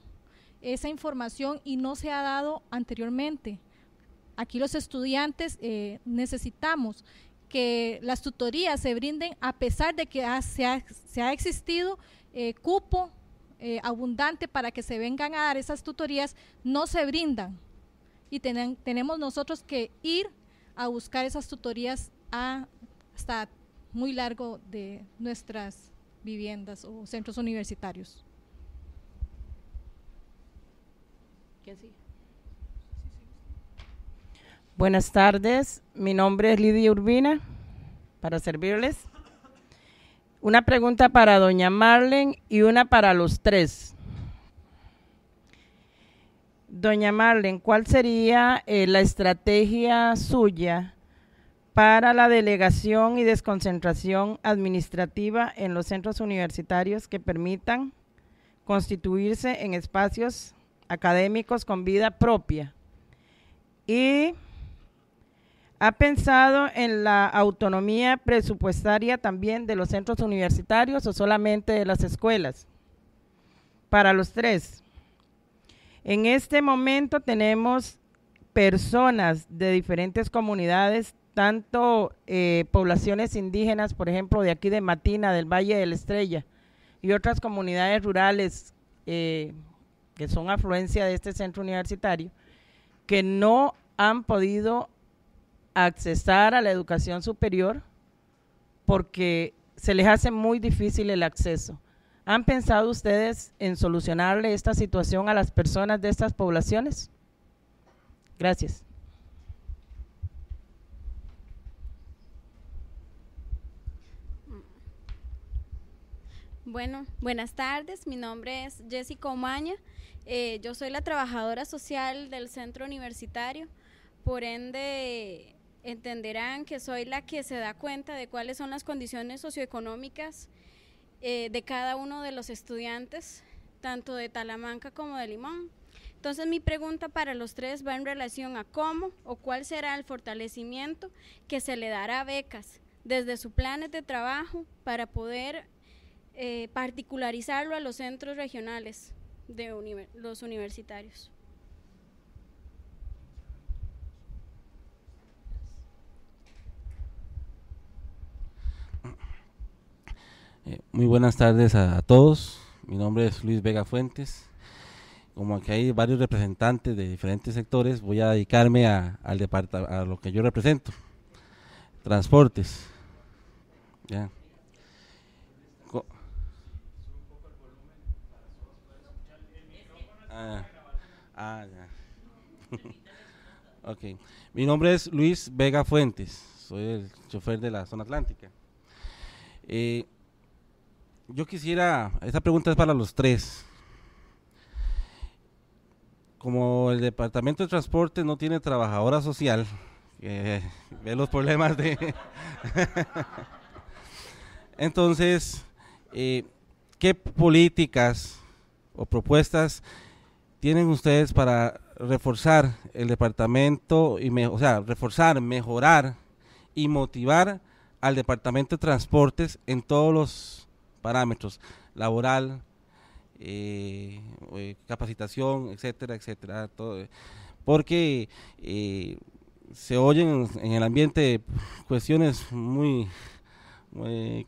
esa información y no se ha dado anteriormente? Aquí los estudiantes eh, necesitamos que las tutorías se brinden a pesar de que se, ha, existido eh, cupo eh, abundante para que se vengan a dar esas tutorías no se brindan. Y tenemos nosotros que ir a buscar esas tutorías a, hasta muy largo de nuestras viviendas o centros universitarios. Buenas tardes, mi nombre es Lidia Urbina, para servirles. Una pregunta para doña Marlen y una para los tres. Doña Marlen, ¿cuál sería eh, la estrategia suya para la delegación y desconcentración administrativa en los centros universitarios que permitan constituirse en espacios académicos con vida propia? Y ha pensado en la autonomía presupuestaria también de los centros universitarios o solamente de las escuelas? Para los tres. En este momento tenemos personas de diferentes comunidades, tanto eh, poblaciones indígenas, por ejemplo, de aquí de Matina, del Valle de la Estrella, y otras comunidades rurales eh, que son afluencia de este centro universitario, que no han podido accesar a la educación superior porque se les hace muy difícil el acceso. ¿Han pensado ustedes en solucionarle esta situación a las personas de estas poblaciones? Gracias. Bueno, buenas tardes. Mi nombre es Jessica Omaña. Eh, yo soy la trabajadora social del centro universitario. Por ende, entenderán que soy la que se da cuenta de cuáles son las condiciones socioeconómicas eh, de cada uno de los estudiantes, tanto de Talamanca como de Limón. Entonces mi pregunta para los tres va en relación a cómo o cuál será el fortalecimiento que se le dará a becas desde sus planes de trabajo para poder eh, particularizarlo a los centros regionales de los universitarios. Eh, muy buenas tardes a, todos. Mi nombre es Luis Vega Fuentes. Como aquí hay varios representantes de diferentes sectores, voy a dedicarme a, al a lo que yo represento. Transportes. Ya. ah, ah Mi nombre es Luis Vega Fuentes. Soy el chofer de la zona atlántica. Eh, yo quisiera, esta pregunta es para los tres. Como el Departamento de Transporte no tiene trabajadora social, que ve los problemas de... Entonces, eh, ¿qué políticas o propuestas tienen ustedes para reforzar el departamento, y me, o sea, reforzar, mejorar y motivar al Departamento de Transportes en todos los parámetros, laboral, eh, eh, capacitación, etcétera, etcétera. Todo, eh, porque se oyen en el ambiente cuestiones muy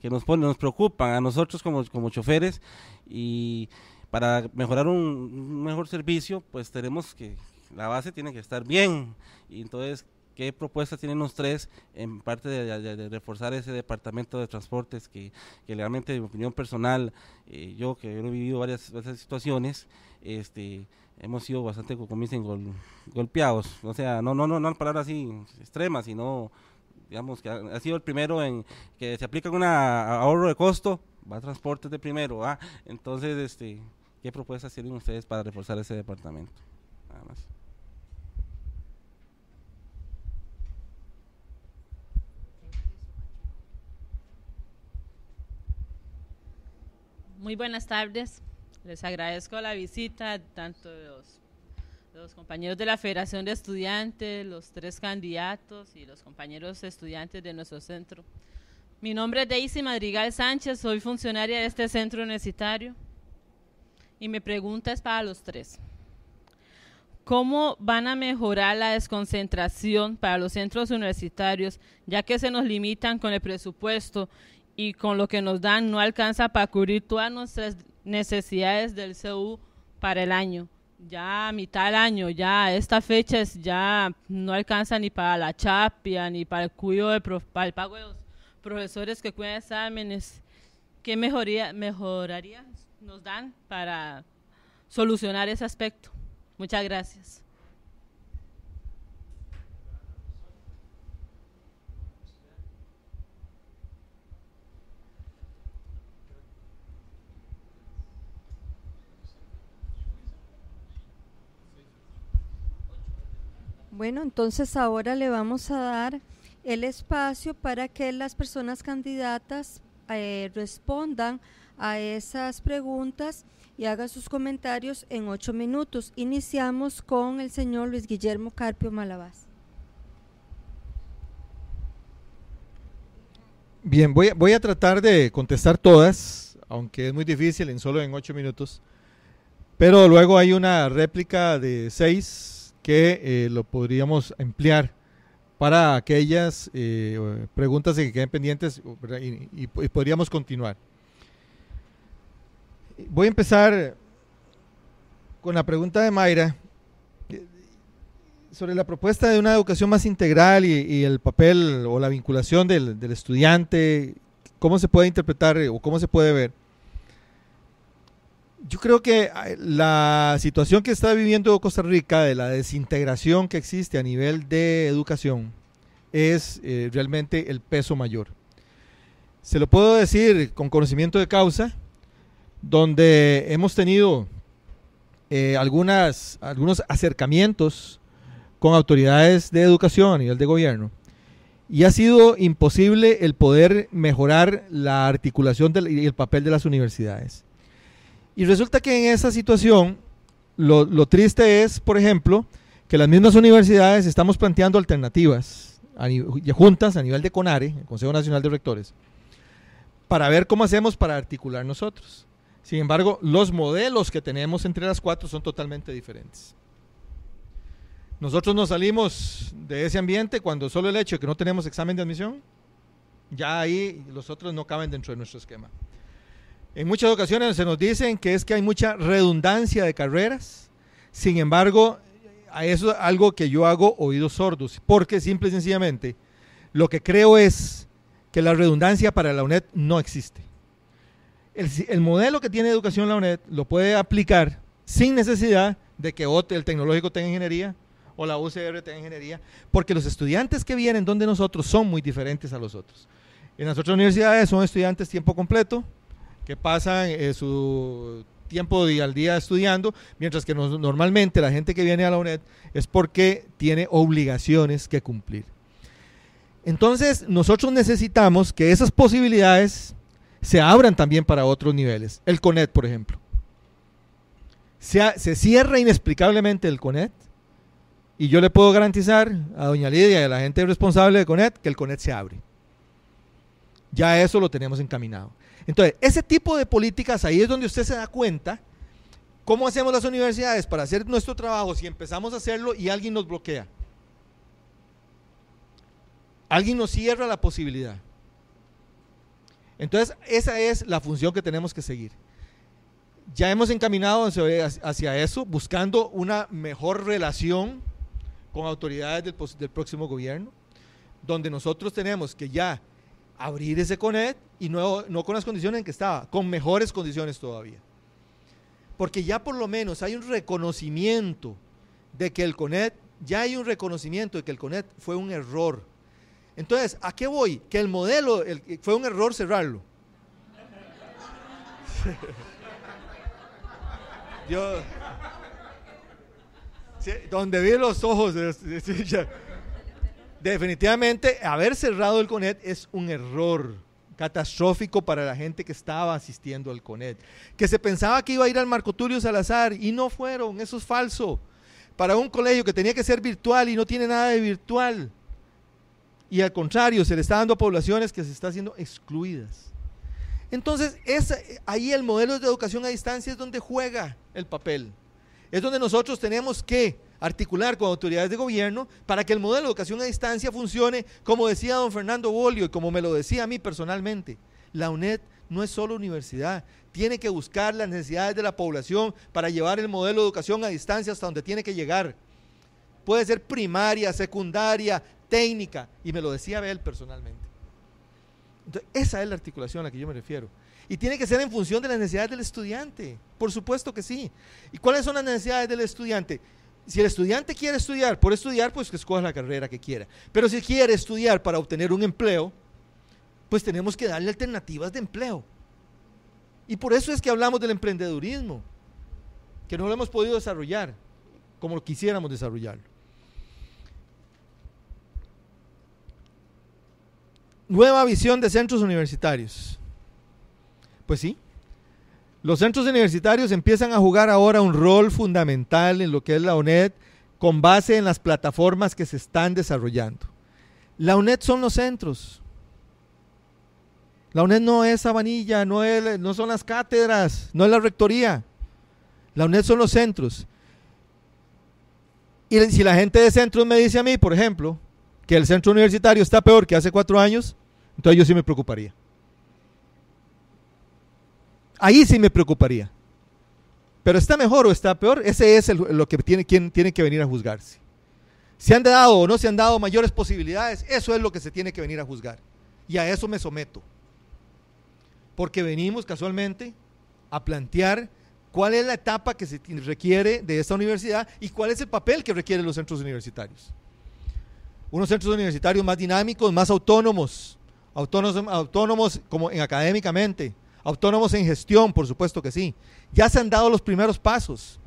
que nos ponen, nos preocupan a nosotros como, como choferes y para mejorar un, un mejor servicio, pues tenemos que la base tiene que estar bien y entonces ¿Qué propuestas tienen los tres en parte de, reforzar ese departamento de transportes que, que realmente, en mi opinión personal, eh, yo que he vivido varias, situaciones, este, hemos sido bastante, golpeados. O sea, no, no, no, no palabras así extremas, sino, digamos, que ha, sido el primero en que se aplica un ahorro de costo, va a transportes de primero. ¿ah? Entonces, este, ¿qué propuestas tienen ustedes para reforzar ese departamento? Nada más. muy buenas tardes. Les agradezco la visita tanto de los, compañeros de la Federación de Estudiantes, los tres candidatos y los compañeros estudiantes de nuestro centro. Mi nombre es Daisy Madrigal Sánchez, soy funcionaria de este centro universitario y mi pregunta es para los tres. ¿Cómo van a mejorar la desconcentración para los centros universitarios, ya que se nos limitan con el presupuesto y con lo que nos dan no alcanza para cubrir todas nuestras necesidades del CU para el año. Ya a mitad del año, ya estas fechas ya no alcanza ni para la chapia, ni para el, cuido para el pago de los profesores que cuidan exámenes. ¿Qué mejoría, mejoraría nos dan para solucionar ese aspecto? Muchas gracias. Bueno, entonces ahora le vamos a dar el espacio para que las personas candidatas eh, respondan a esas preguntas y hagan sus comentarios en ocho minutos. Iniciamos con el señor Luis Guillermo Carpio Malabás. Bien, voy, voy a tratar de contestar todas, aunque es muy difícil en solo en ocho minutos. Pero luego hay una réplica de seis que eh, lo podríamos emplear para aquellas eh, preguntas que queden pendientes y, podríamos continuar. Voy a empezar con la pregunta de Mayra sobre la propuesta de una educación más integral y, el papel o la vinculación del estudiante, cómo se puede interpretar o cómo se puede ver yo creo que ah, la situación que está viviendo Costa Rica, de la desintegración que existe a nivel de educación, es eh, realmente el peso mayor. Se lo puedo decir con conocimiento de causa, donde hemos tenido eh, algunas, algunos acercamientos con autoridades de educación a nivel de gobierno. Y ha sido imposible el poder mejorar la articulación y el papel de las universidades. Y resulta que en esa situación, lo, triste es, por ejemplo, que las mismas universidades estamos planteando alternativas juntas a nivel de CONARE, el Consejo Nacional de Rectores, para ver cómo hacemos para articular nosotros. Sin embargo, los modelos que tenemos entre las cuatro son totalmente diferentes. Nosotros nos salimos de ese ambiente cuando solo el hecho de que no tenemos examen de admisión, ya ahí los otros no caben dentro de nuestro esquema. En muchas ocasiones se nos dicen que es que hay mucha redundancia de carreras, sin embargo, a eso es algo que yo hago oídos sordos, porque simple y sencillamente lo que creo es que la redundancia para la UNED no existe. El, modelo que tiene educación la UNED lo puede aplicar sin necesidad de que el tecnológico tenga ingeniería, o la UCR tenga ingeniería, porque los estudiantes que vienen donde nosotros son muy diferentes a los otros. En las otras universidades son estudiantes tiempo completo, que pasan eh, su tiempo día al día estudiando, mientras que normalmente la gente que viene a la UNED es porque tiene obligaciones que cumplir. Entonces, nosotros necesitamos que esas posibilidades se abran también para otros niveles. El CONET, por ejemplo. Se, se cierra inexplicablemente el CONET y yo le puedo garantizar a doña Lidia y a la gente responsable de CONET que el CONET se abre. Ya eso lo tenemos encaminado. Entonces, ese tipo de políticas, ahí es donde usted se da cuenta cómo hacemos las universidades para hacer nuestro trabajo si empezamos a hacerlo y alguien nos bloquea. Alguien nos cierra la posibilidad. Entonces, esa es la función que tenemos que seguir. Ya hemos encaminado hacia eso, buscando una mejor relación con autoridades del, próximo gobierno, donde nosotros tenemos que ya abrir ese Conet y no, no con las condiciones en que estaba, con mejores condiciones todavía. Porque ya por lo menos hay un reconocimiento de que el Conet, ya hay un reconocimiento de que el Conet fue un error. Entonces, ¿a qué voy? Que el modelo fue un error cerrarlo. Yo, donde vi los ojos, Definitivamente, haber cerrado el CONET es un error catastrófico para la gente que estaba asistiendo al CONET. Que se pensaba que iba a ir al Marco Tulio Salazar y no fueron, eso es falso. Para un colegio que tenía que ser virtual y no tiene nada de virtual. Y al contrario, se le está dando a poblaciones que se están haciendo excluidas. Entonces, es ahí el modelo de educación a distancia es donde juega el papel. Es donde nosotros tenemos que articular con autoridades de gobierno para que el modelo de educación a distancia funcione, como decía don Fernando Bolio y como me lo decía a mí personalmente. La UNED no es solo universidad, tiene que buscar las necesidades de la población para llevar el modelo de educación a distancia hasta donde tiene que llegar. Puede ser primaria, secundaria, técnica, y me lo decía él personalmente. esa es la articulación a la que yo me refiero. Y tiene que ser en función de las necesidades del estudiante, por supuesto que sí. ¿Y cuáles son las necesidades del estudiante? si el estudiante quiere estudiar, por estudiar, pues que escoja la carrera que quiera. Pero si quiere estudiar para obtener un empleo, pues tenemos que darle alternativas de empleo. Y por eso es que hablamos del emprendedurismo, que no lo hemos podido desarrollar como quisiéramos desarrollarlo. Nueva visión de centros universitarios. Pues sí, los centros universitarios empiezan a jugar ahora un rol fundamental en lo que es la UNED con base en las plataformas que se están desarrollando. La UNED son los centros. La UNED no es Sabanilla, no, es, no son las cátedras, no es la rectoría. La UNED son los centros. Y si la gente de centros me dice a mí, por ejemplo, que el centro universitario está peor que hace cuatro años, entonces yo sí me preocuparía. Ahí sí me preocuparía. Pero está mejor o está peor, ese es lo que tiene tiene que venir a juzgarse. Si han dado o no se han dado mayores posibilidades, eso es lo que se tiene que venir a juzgar. Y a eso me someto. Porque venimos casualmente a plantear cuál es la etapa que se requiere de esta universidad y cuál es el papel que requieren los centros universitarios. Unos centros universitarios más dinámicos, más autónomos, autónomos, autónomos como en académicamente, Autónomos en gestión, por supuesto que sí. Ya se han dado los primeros pasos.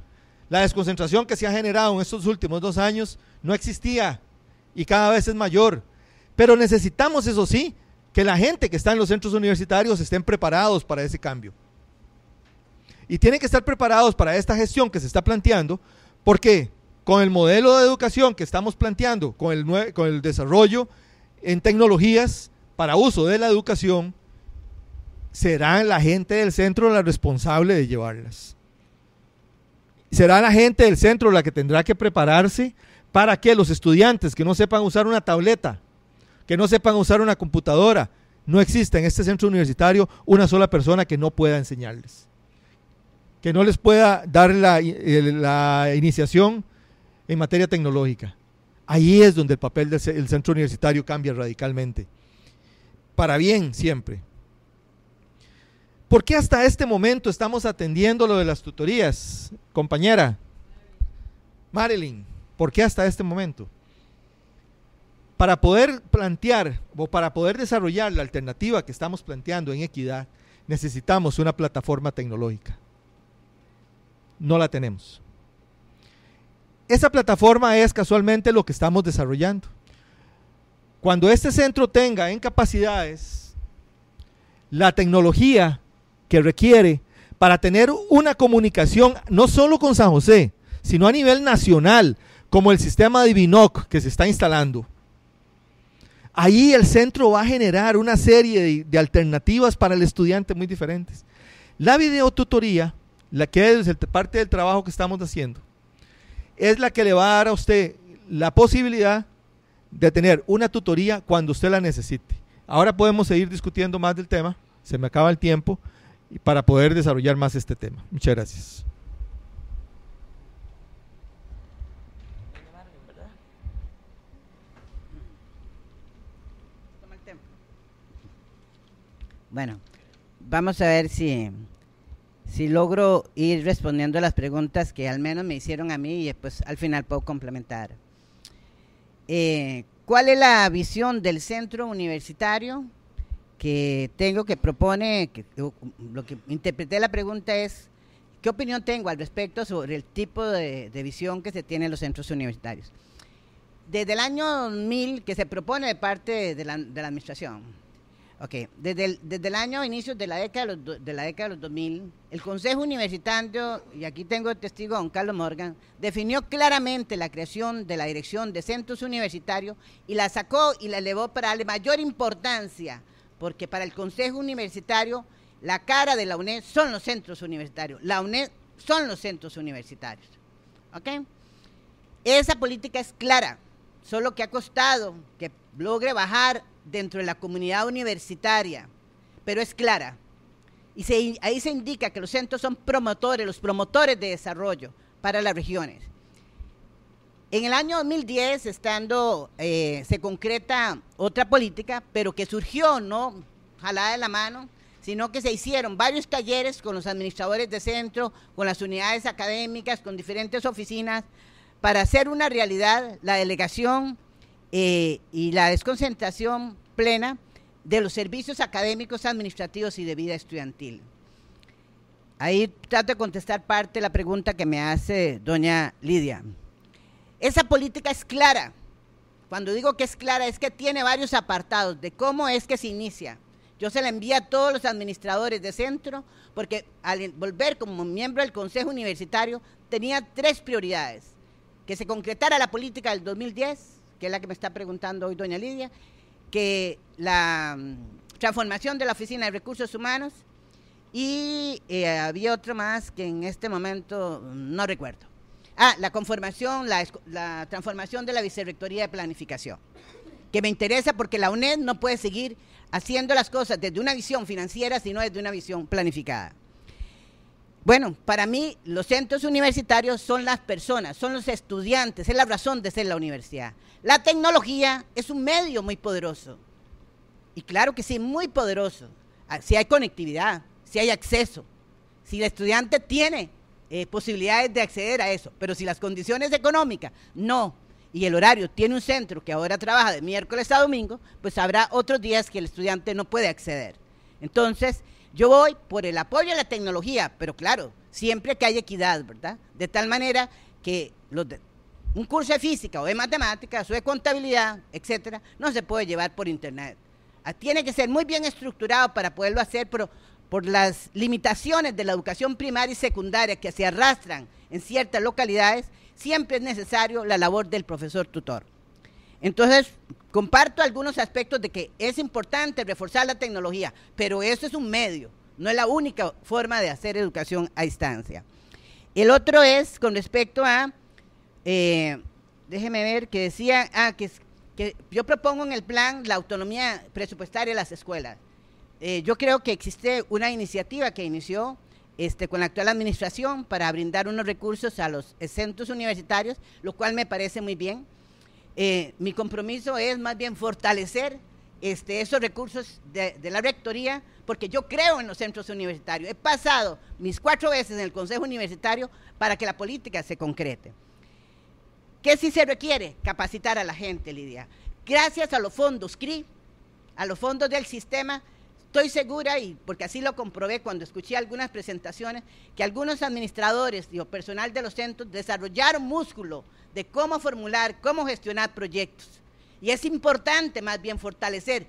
La desconcentración que se ha generado en estos últimos dos años no existía y cada vez es mayor. Pero necesitamos, eso sí, que la gente que está en los centros universitarios estén preparados para ese cambio. Y tienen que estar preparados para esta gestión que se está planteando, porque con el modelo de educación que estamos planteando, con el, con el desarrollo en tecnologías para uso de la educación, será la gente del centro la responsable de llevarlas. Será la gente del centro la que tendrá que prepararse para que los estudiantes que no sepan usar una tableta, que no sepan usar una computadora, no exista en este centro universitario una sola persona que no pueda enseñarles, que no les pueda dar la, la iniciación en materia tecnológica. Ahí es donde el papel del centro universitario cambia radicalmente. Para bien siempre, ¿Por qué hasta este momento estamos atendiendo lo de las tutorías, compañera? Marilyn, ¿por qué hasta este momento? Para poder plantear o para poder desarrollar la alternativa que estamos planteando en equidad, necesitamos una plataforma tecnológica. No la tenemos. Esa plataforma es casualmente lo que estamos desarrollando. Cuando este centro tenga en capacidades la tecnología que requiere para tener una comunicación no solo con San José, sino a nivel nacional, como el sistema de Binoc que se está instalando. Ahí el centro va a generar una serie de, alternativas para el estudiante muy diferentes. La videotutoría, la que es parte del trabajo que estamos haciendo, es la que le va a dar a usted la posibilidad de tener una tutoría cuando usted la necesite. Ahora podemos seguir discutiendo más del tema, se me acaba el tiempo y para poder desarrollar más este tema. Muchas gracias. Bueno, vamos a ver si, si logro ir respondiendo a las preguntas que al menos me hicieron a mí y después al final puedo complementar. Eh, ¿Cuál es la visión del centro universitario que tengo, que propone, que, lo que interpreté la pregunta es, ¿qué opinión tengo al respecto sobre el tipo de, visión que se tiene en los centros universitarios? Desde el año 2000 que se propone de parte de la, administración, okay, desde, el, desde el año inicio de la, década de, los, de la década de los 2000, el Consejo Universitario, y aquí tengo el testigo don Carlos Morgan, definió claramente la creación de la dirección de centros universitarios y la sacó y la elevó para darle mayor importancia porque para el Consejo Universitario la cara de la UNED son los centros universitarios, la UNED son los centros universitarios. Esa política es clara, solo que ha costado que logre bajar dentro de la comunidad universitaria, pero es clara. Y ahí se indica que los centros son promotores, los promotores de desarrollo para las regiones. En el año 2010, estando, eh, se concreta otra política, pero que surgió, no jalada de la mano, sino que se hicieron varios talleres con los administradores de centro, con las unidades académicas, con diferentes oficinas, para hacer una realidad la delegación eh, y la desconcentración plena de los servicios académicos, administrativos y de vida estudiantil. Ahí trato de contestar parte de la pregunta que me hace doña Lidia. Esa política es clara. Cuando digo que es clara, es que tiene varios apartados de cómo es que se inicia. Yo se la envío a todos los administradores de centro, porque al volver como miembro del Consejo Universitario, tenía tres prioridades. Que se concretara la política del 2010, que es la que me está preguntando hoy doña Lidia, que la mm, transformación de la Oficina de Recursos Humanos y eh, había otro más que en este momento mm, no recuerdo. Ah, la conformación, la, transformación de la Vicerrectoría de Planificación, que me interesa porque la UNED no puede seguir haciendo las cosas desde una visión financiera, sino desde una visión planificada. Bueno, para mí los centros universitarios son las personas, son los estudiantes, es la razón de ser la universidad. La tecnología es un medio muy poderoso. Y claro que sí, muy poderoso. Ah, si hay conectividad, si hay acceso, si el estudiante tiene eh, posibilidades de acceder a eso. Pero si las condiciones económicas no y el horario tiene un centro que ahora trabaja de miércoles a domingo, pues habrá otros días que el estudiante no puede acceder. Entonces, yo voy por el apoyo a la tecnología, pero claro, siempre que hay equidad, ¿verdad? De tal manera que un curso de física o de matemáticas o de contabilidad, etcétera, no se puede llevar por internet. Ah, tiene que ser muy bien estructurado para poderlo hacer, pero por las limitaciones de la educación primaria y secundaria que se arrastran en ciertas localidades, siempre es necesario la labor del profesor tutor. Entonces, comparto algunos aspectos de que es importante reforzar la tecnología, pero eso es un medio, no es la única forma de hacer educación a distancia. El otro es con respecto a, eh, déjeme ver, que decía, ah, que yo propongo en el plan la autonomía presupuestaria de las escuelas. Eh, yo creo que existe una iniciativa que inició este, con la actual administración para brindar unos recursos a los centros universitarios, lo cual me parece muy bien. Eh, mi compromiso es más bien fortalecer este, esos recursos de, la rectoría, porque yo creo en los centros universitarios. He pasado mis cuatro veces en el Consejo Universitario para que la política se concrete. ¿Qué sí se requiere? Capacitar a la gente, Lidia. Gracias a los fondos CRI, a los fondos del sistema, Estoy segura, y porque así lo comprobé cuando escuché algunas presentaciones, que algunos administradores y personal de los centros desarrollaron músculo de cómo formular, cómo gestionar proyectos. Y es importante más bien fortalecer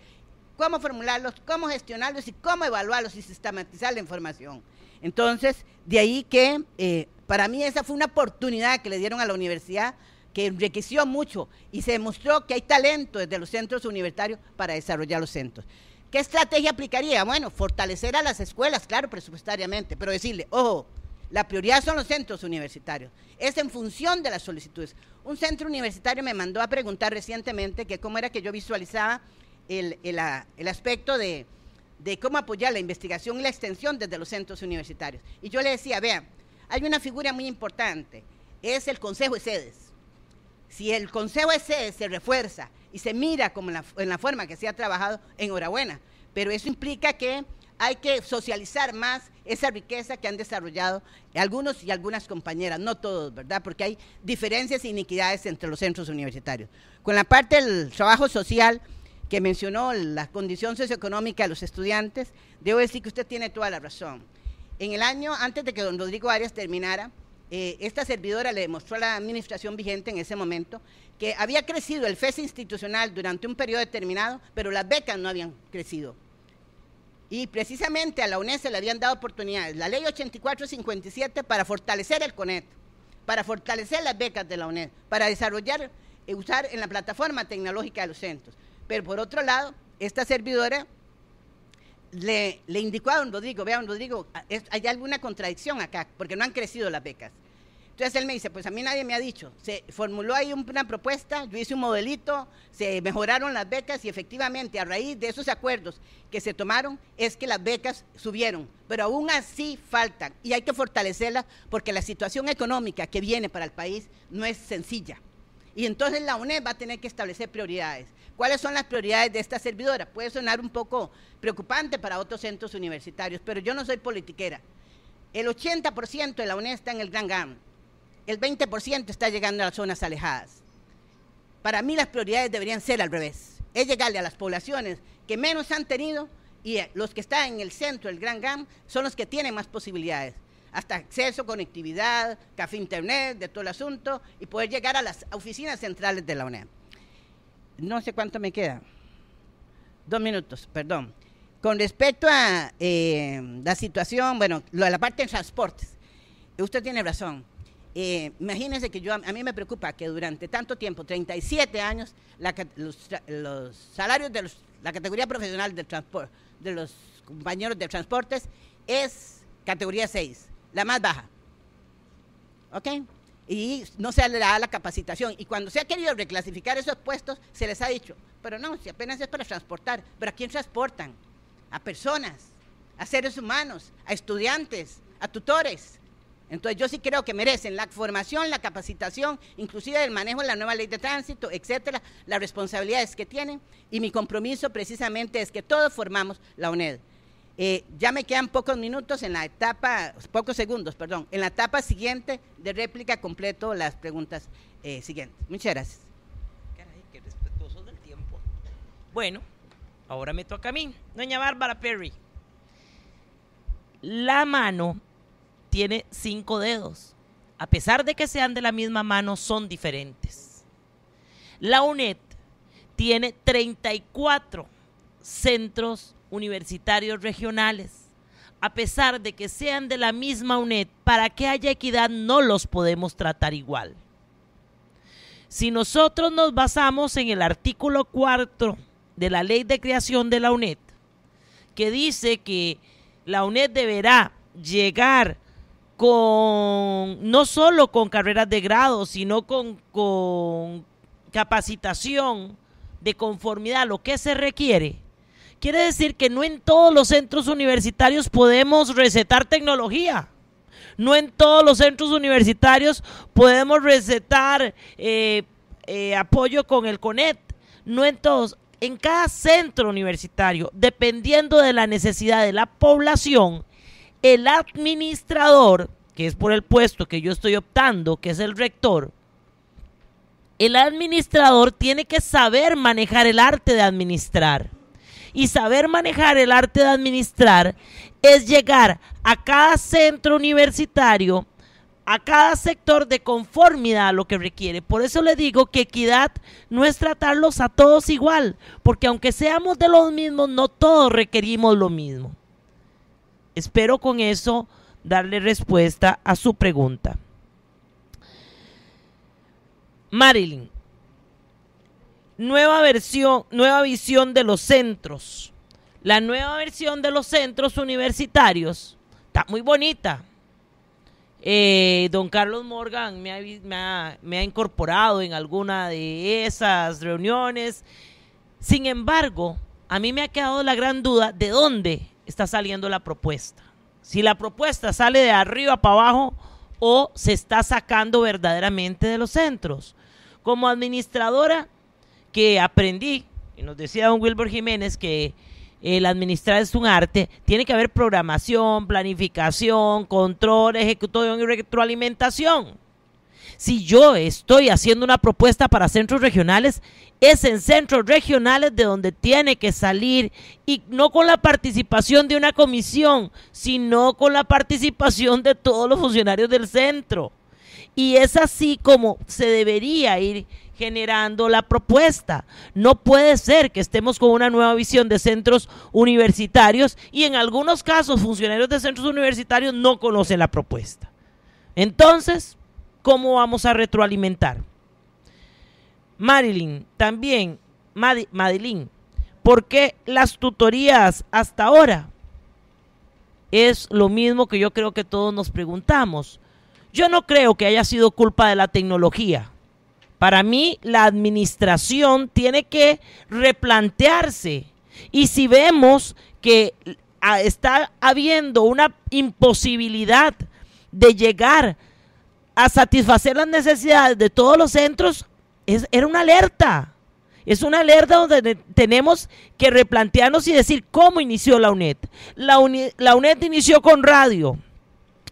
cómo formularlos, cómo gestionarlos y cómo evaluarlos y sistematizar la información. Entonces, de ahí que eh, para mí esa fue una oportunidad que le dieron a la universidad que enriqueció mucho y se demostró que hay talento desde los centros universitarios para desarrollar los centros. ¿Qué estrategia aplicaría? Bueno, fortalecer a las escuelas, claro, presupuestariamente, pero decirle, ojo, la prioridad son los centros universitarios. Es en función de las solicitudes. Un centro universitario me mandó a preguntar recientemente que cómo era que yo visualizaba el, ah, aspecto de, de, cómo apoyar la investigación y la extensión desde los centros universitarios. Y yo le decía, vea, hay una figura muy importante, es el Consejo de Sedes. Si el Consejo de Sedes se refuerza y se mira como en la, forma que se ha trabajado, enhorabuena. Pero eso implica que hay que socializar más esa riqueza que han desarrollado algunos y algunas compañeras, no todos, ¿verdad? Porque hay diferencias e iniquidades entre los centros universitarios. Con la parte del trabajo social que mencionó, la condición socioeconómica de los estudiantes, debo decir que usted tiene toda la razón. En el año antes de que don Rodrigo Arias terminara, eh, esta servidora le demostró a la administración vigente en ese momento que había crecido el FES institucional durante un periodo determinado, pero las becas no habían crecido. Y precisamente a la UNED se le habían dado oportunidades, la ley 8457 para fortalecer el CONET, para fortalecer las becas de la UNED, para desarrollar y eh, usar en la plataforma tecnológica de los centros. Pero por otro lado, esta servidora le, le indicó a don Rodrigo, vea don Rodrigo, hay alguna contradicción acá, porque no han crecido las becas. Entonces él me dice, pues a mí nadie me ha dicho. Se formuló ahí una propuesta, yo hice un modelito, se mejoraron las becas y efectivamente a raíz de esos acuerdos que se tomaron es que las becas subieron, pero aún así faltan y hay que fortalecerlas porque la situación económica que viene para el país no es sencilla. Y entonces la UNED va a tener que establecer prioridades. ¿Cuáles son las prioridades de esta servidora? Puede sonar un poco preocupante para otros centros universitarios, pero yo no soy politiquera. El 80% de la UNED está en el Gran Gama el 20% está llegando a las zonas alejadas. Para mí las prioridades deberían ser al revés. Es llegarle a las poblaciones que menos han tenido y eh, los que están en el centro del Gran GAM son los que tienen más posibilidades. Hasta acceso, conectividad, café internet, de todo el asunto y poder llegar a las oficinas centrales de la UNED. No sé cuánto me queda. Dos minutos, perdón. Con respecto a eh, la situación, bueno, lo de la parte de transportes, usted tiene razón eh, imagínense que yo, a mí me preocupa que durante tanto tiempo, 37 años, los, salarios de la categoría profesional del de los compañeros de transportes es categoría 6, la más baja. ¿Ok? Y no se le da la capacitación. Y cuando se ha querido reclasificar esos puestos, se les ha dicho, pero no, si apenas es para transportar, pero ¿a quién transportan? A personas, a seres humanos, a estudiantes, a tutores. Entonces yo sí creo que merecen la formación, la capacitación, inclusive el manejo de la nueva ley de tránsito, etcétera, las responsabilidades que tienen y mi compromiso precisamente es que todos formamos la UNED. Eh, ya me quedan pocos minutos en la etapa, pocos segundos, perdón, en la etapa siguiente de réplica completo las preguntas eh, siguientes. Muchas gracias. Caray, qué respetuoso del tiempo. Bueno, ahora me toca a mí. Doña Bárbara Perry. La mano tiene cinco dedos. A pesar de que sean de la misma mano, son diferentes. La UNED tiene 34 centros universitarios regionales. A pesar de que sean de la misma UNED, para que haya equidad no los podemos tratar igual. Si nosotros nos basamos en el artículo 4 de la ley de creación de la UNED, que dice que la UNED deberá llegar con no solo con carreras de grado, sino con, capacitación de conformidad a lo que se requiere. Quiere decir que no en todos los centros universitarios podemos recetar tecnología. No en todos los centros universitarios podemos recetar eh, eh, apoyo con el CONET. No en todos. En cada centro universitario, dependiendo de la necesidad de la población, el administrador, que es por el puesto que yo estoy optando, que es el rector, el administrador tiene que saber manejar el arte de administrar. Y saber manejar el arte de administrar es llegar a cada centro universitario, a cada sector de conformidad a lo que requiere. Por eso le digo que equidad no es tratarlos a todos igual, porque aunque seamos de los mismos, no todos requerimos lo mismo. Espero con eso darle respuesta a su pregunta. Marilyn, nueva versión, nueva visión de los centros. La nueva versión de los centros universitarios está muy bonita. Eh, don Carlos Morgan me ha, me ha incorporado en alguna de esas reuniones. Sin embargo, a mí me ha quedado la gran duda de dónde está saliendo la propuesta. Si la propuesta sale de arriba para abajo o se está sacando verdaderamente de los centros. Como administradora que aprendí, y nos decía don Wilbur Jiménez que el administrar es un arte, tiene que haber programación, planificación, control, ejecución y retroalimentación. Si yo estoy haciendo una propuesta para centros regionales, es en centros regionales de donde tiene que salir y no con la participación de una comisión, sino con la participación de todos los funcionarios del centro. Y es así como se debería ir generando la propuesta. No puede ser que estemos con una nueva visión de centros universitarios y en algunos casos funcionarios de centros universitarios no conocen la propuesta. Entonces, ¿Cómo vamos a retroalimentar? Marilyn, también, Madeline, ¿por qué las tutorías hasta ahora? Es lo mismo que yo creo que todos nos preguntamos. Yo no creo que haya sido culpa de la tecnología. Para mí, la administración tiene que replantearse. Y si vemos que está habiendo una imposibilidad de llegar a a satisfacer las necesidades de todos los centros, es, era una alerta. Es una alerta donde tenemos que replantearnos y decir cómo inició la UNED. La, UNED, la UNED inició con radio,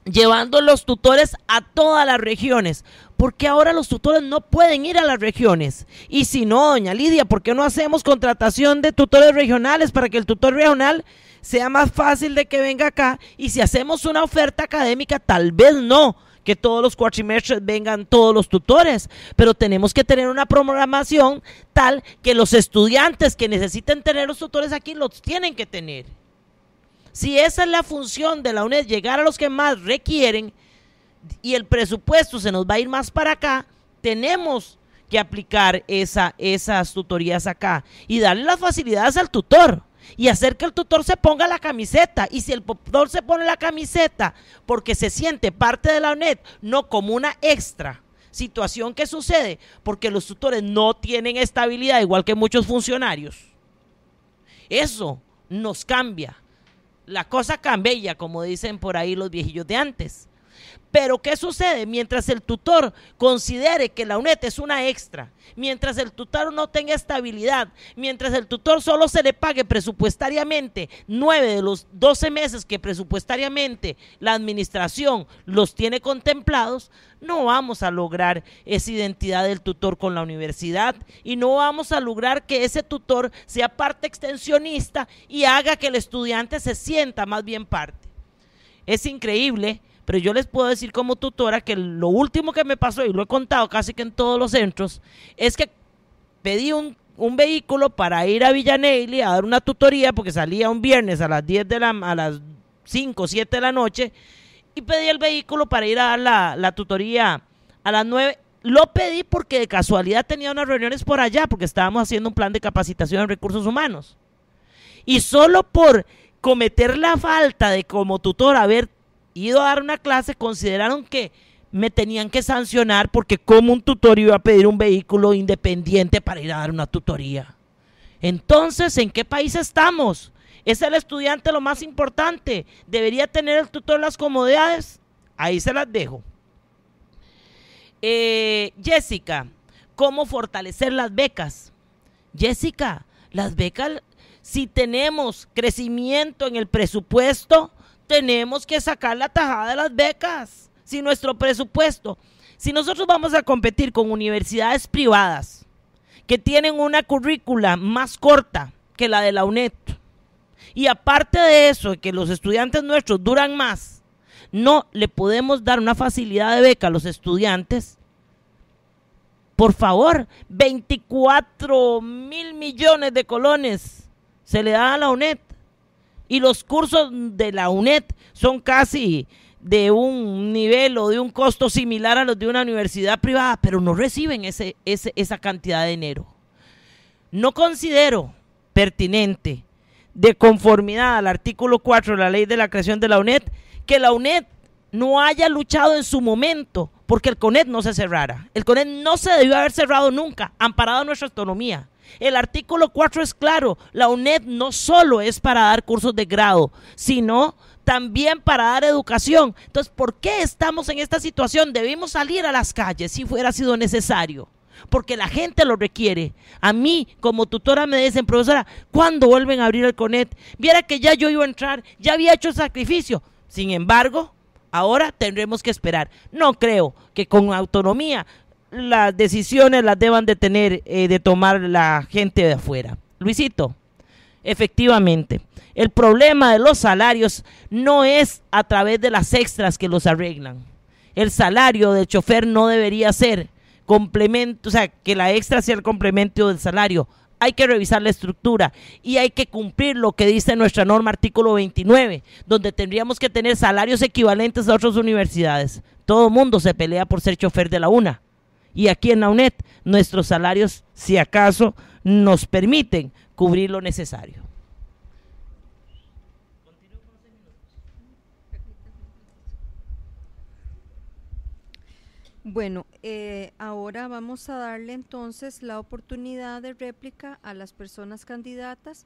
llevando los tutores a todas las regiones. Porque ahora los tutores no pueden ir a las regiones. Y si no, doña Lidia, ¿por qué no hacemos contratación de tutores regionales para que el tutor regional sea más fácil de que venga acá? Y si hacemos una oferta académica, tal vez no que todos los cuatrimestres vengan todos los tutores, pero tenemos que tener una programación tal que los estudiantes que necesiten tener los tutores aquí los tienen que tener. Si esa es la función de la UNED, llegar a los que más requieren y el presupuesto se nos va a ir más para acá, tenemos que aplicar esas tutorías acá y darle las facilidades al tutor y hacer que el tutor se ponga la camiseta. Y si el tutor se pone la camiseta porque se siente parte de la UNED, no como una extra, situación que sucede porque los tutores no tienen estabilidad igual que muchos funcionarios. Eso nos cambia. La cosa cambia, como dicen por ahí los viejillos de antes. Pero ¿qué sucede? Mientras el tutor considere que la UNET es una extra, mientras el tutor no tenga estabilidad, mientras el tutor solo se le pague presupuestariamente nueve de los doce meses que presupuestariamente la administración los tiene contemplados, no vamos a lograr esa identidad del tutor con la universidad y no vamos a lograr que ese tutor sea parte extensionista y haga que el estudiante se sienta más bien parte. Es increíble pero yo les puedo decir como tutora que lo último que me pasó, y lo he contado casi que en todos los centros, es que pedí un, vehículo para ir a Villanelli a dar una tutoría, porque salía un viernes a las 10 de la, a las 5, 7 de la noche, y pedí el vehículo para ir a dar la, tutoría a las 9 lo pedí porque de casualidad tenía unas reuniones por allá, porque estábamos haciendo un plan de capacitación en recursos humanos. Y solo por cometer la falta de como tutora haber ido a dar una clase, consideraron que me tenían que sancionar porque como un tutor iba a pedir un vehículo independiente para ir a dar una tutoría. Entonces, ¿en qué país estamos? ¿Es el estudiante lo más importante? ¿Debería tener el tutor las comodidades? Ahí se las dejo. Eh, Jessica, ¿cómo fortalecer las becas? Jessica, las becas, si tenemos crecimiento en el presupuesto, tenemos que sacar la tajada de las becas, si nuestro presupuesto, si nosotros vamos a competir con universidades privadas que tienen una currícula más corta que la de la UNED, y aparte de eso, que los estudiantes nuestros duran más, no le podemos dar una facilidad de beca a los estudiantes. Por favor, 24 mil millones de colones se le da a la UNED y los cursos de la UNED son casi de un nivel o de un costo similar a los de una universidad privada, pero no reciben ese, esa cantidad de dinero. No considero pertinente, de conformidad al artículo 4 de la ley de la creación de la UNED, que la UNED no haya luchado en su momento porque el CONED no se cerrara. El CONED no se debió haber cerrado nunca, amparado nuestra autonomía. El artículo 4 es claro, la UNED no solo es para dar cursos de grado, sino también para dar educación. Entonces, ¿por qué estamos en esta situación? Debimos salir a las calles si fuera sido necesario, porque la gente lo requiere. A mí, como tutora, me dicen, profesora, ¿cuándo vuelven a abrir el CONET? Viera que ya yo iba a entrar, ya había hecho sacrificio. Sin embargo, ahora tendremos que esperar. No creo que con autonomía las decisiones las deban de tener, eh, de tomar la gente de afuera. Luisito, efectivamente, el problema de los salarios no es a través de las extras que los arreglan. El salario del chofer no debería ser complemento, o sea, que la extra sea el complemento del salario. Hay que revisar la estructura y hay que cumplir lo que dice nuestra norma artículo 29, donde tendríamos que tener salarios equivalentes a otras universidades. Todo mundo se pelea por ser chofer de la una y aquí en la UNED nuestros salarios, si acaso, nos permiten cubrir lo necesario. Bueno, eh, ahora vamos a darle entonces la oportunidad de réplica a las personas candidatas.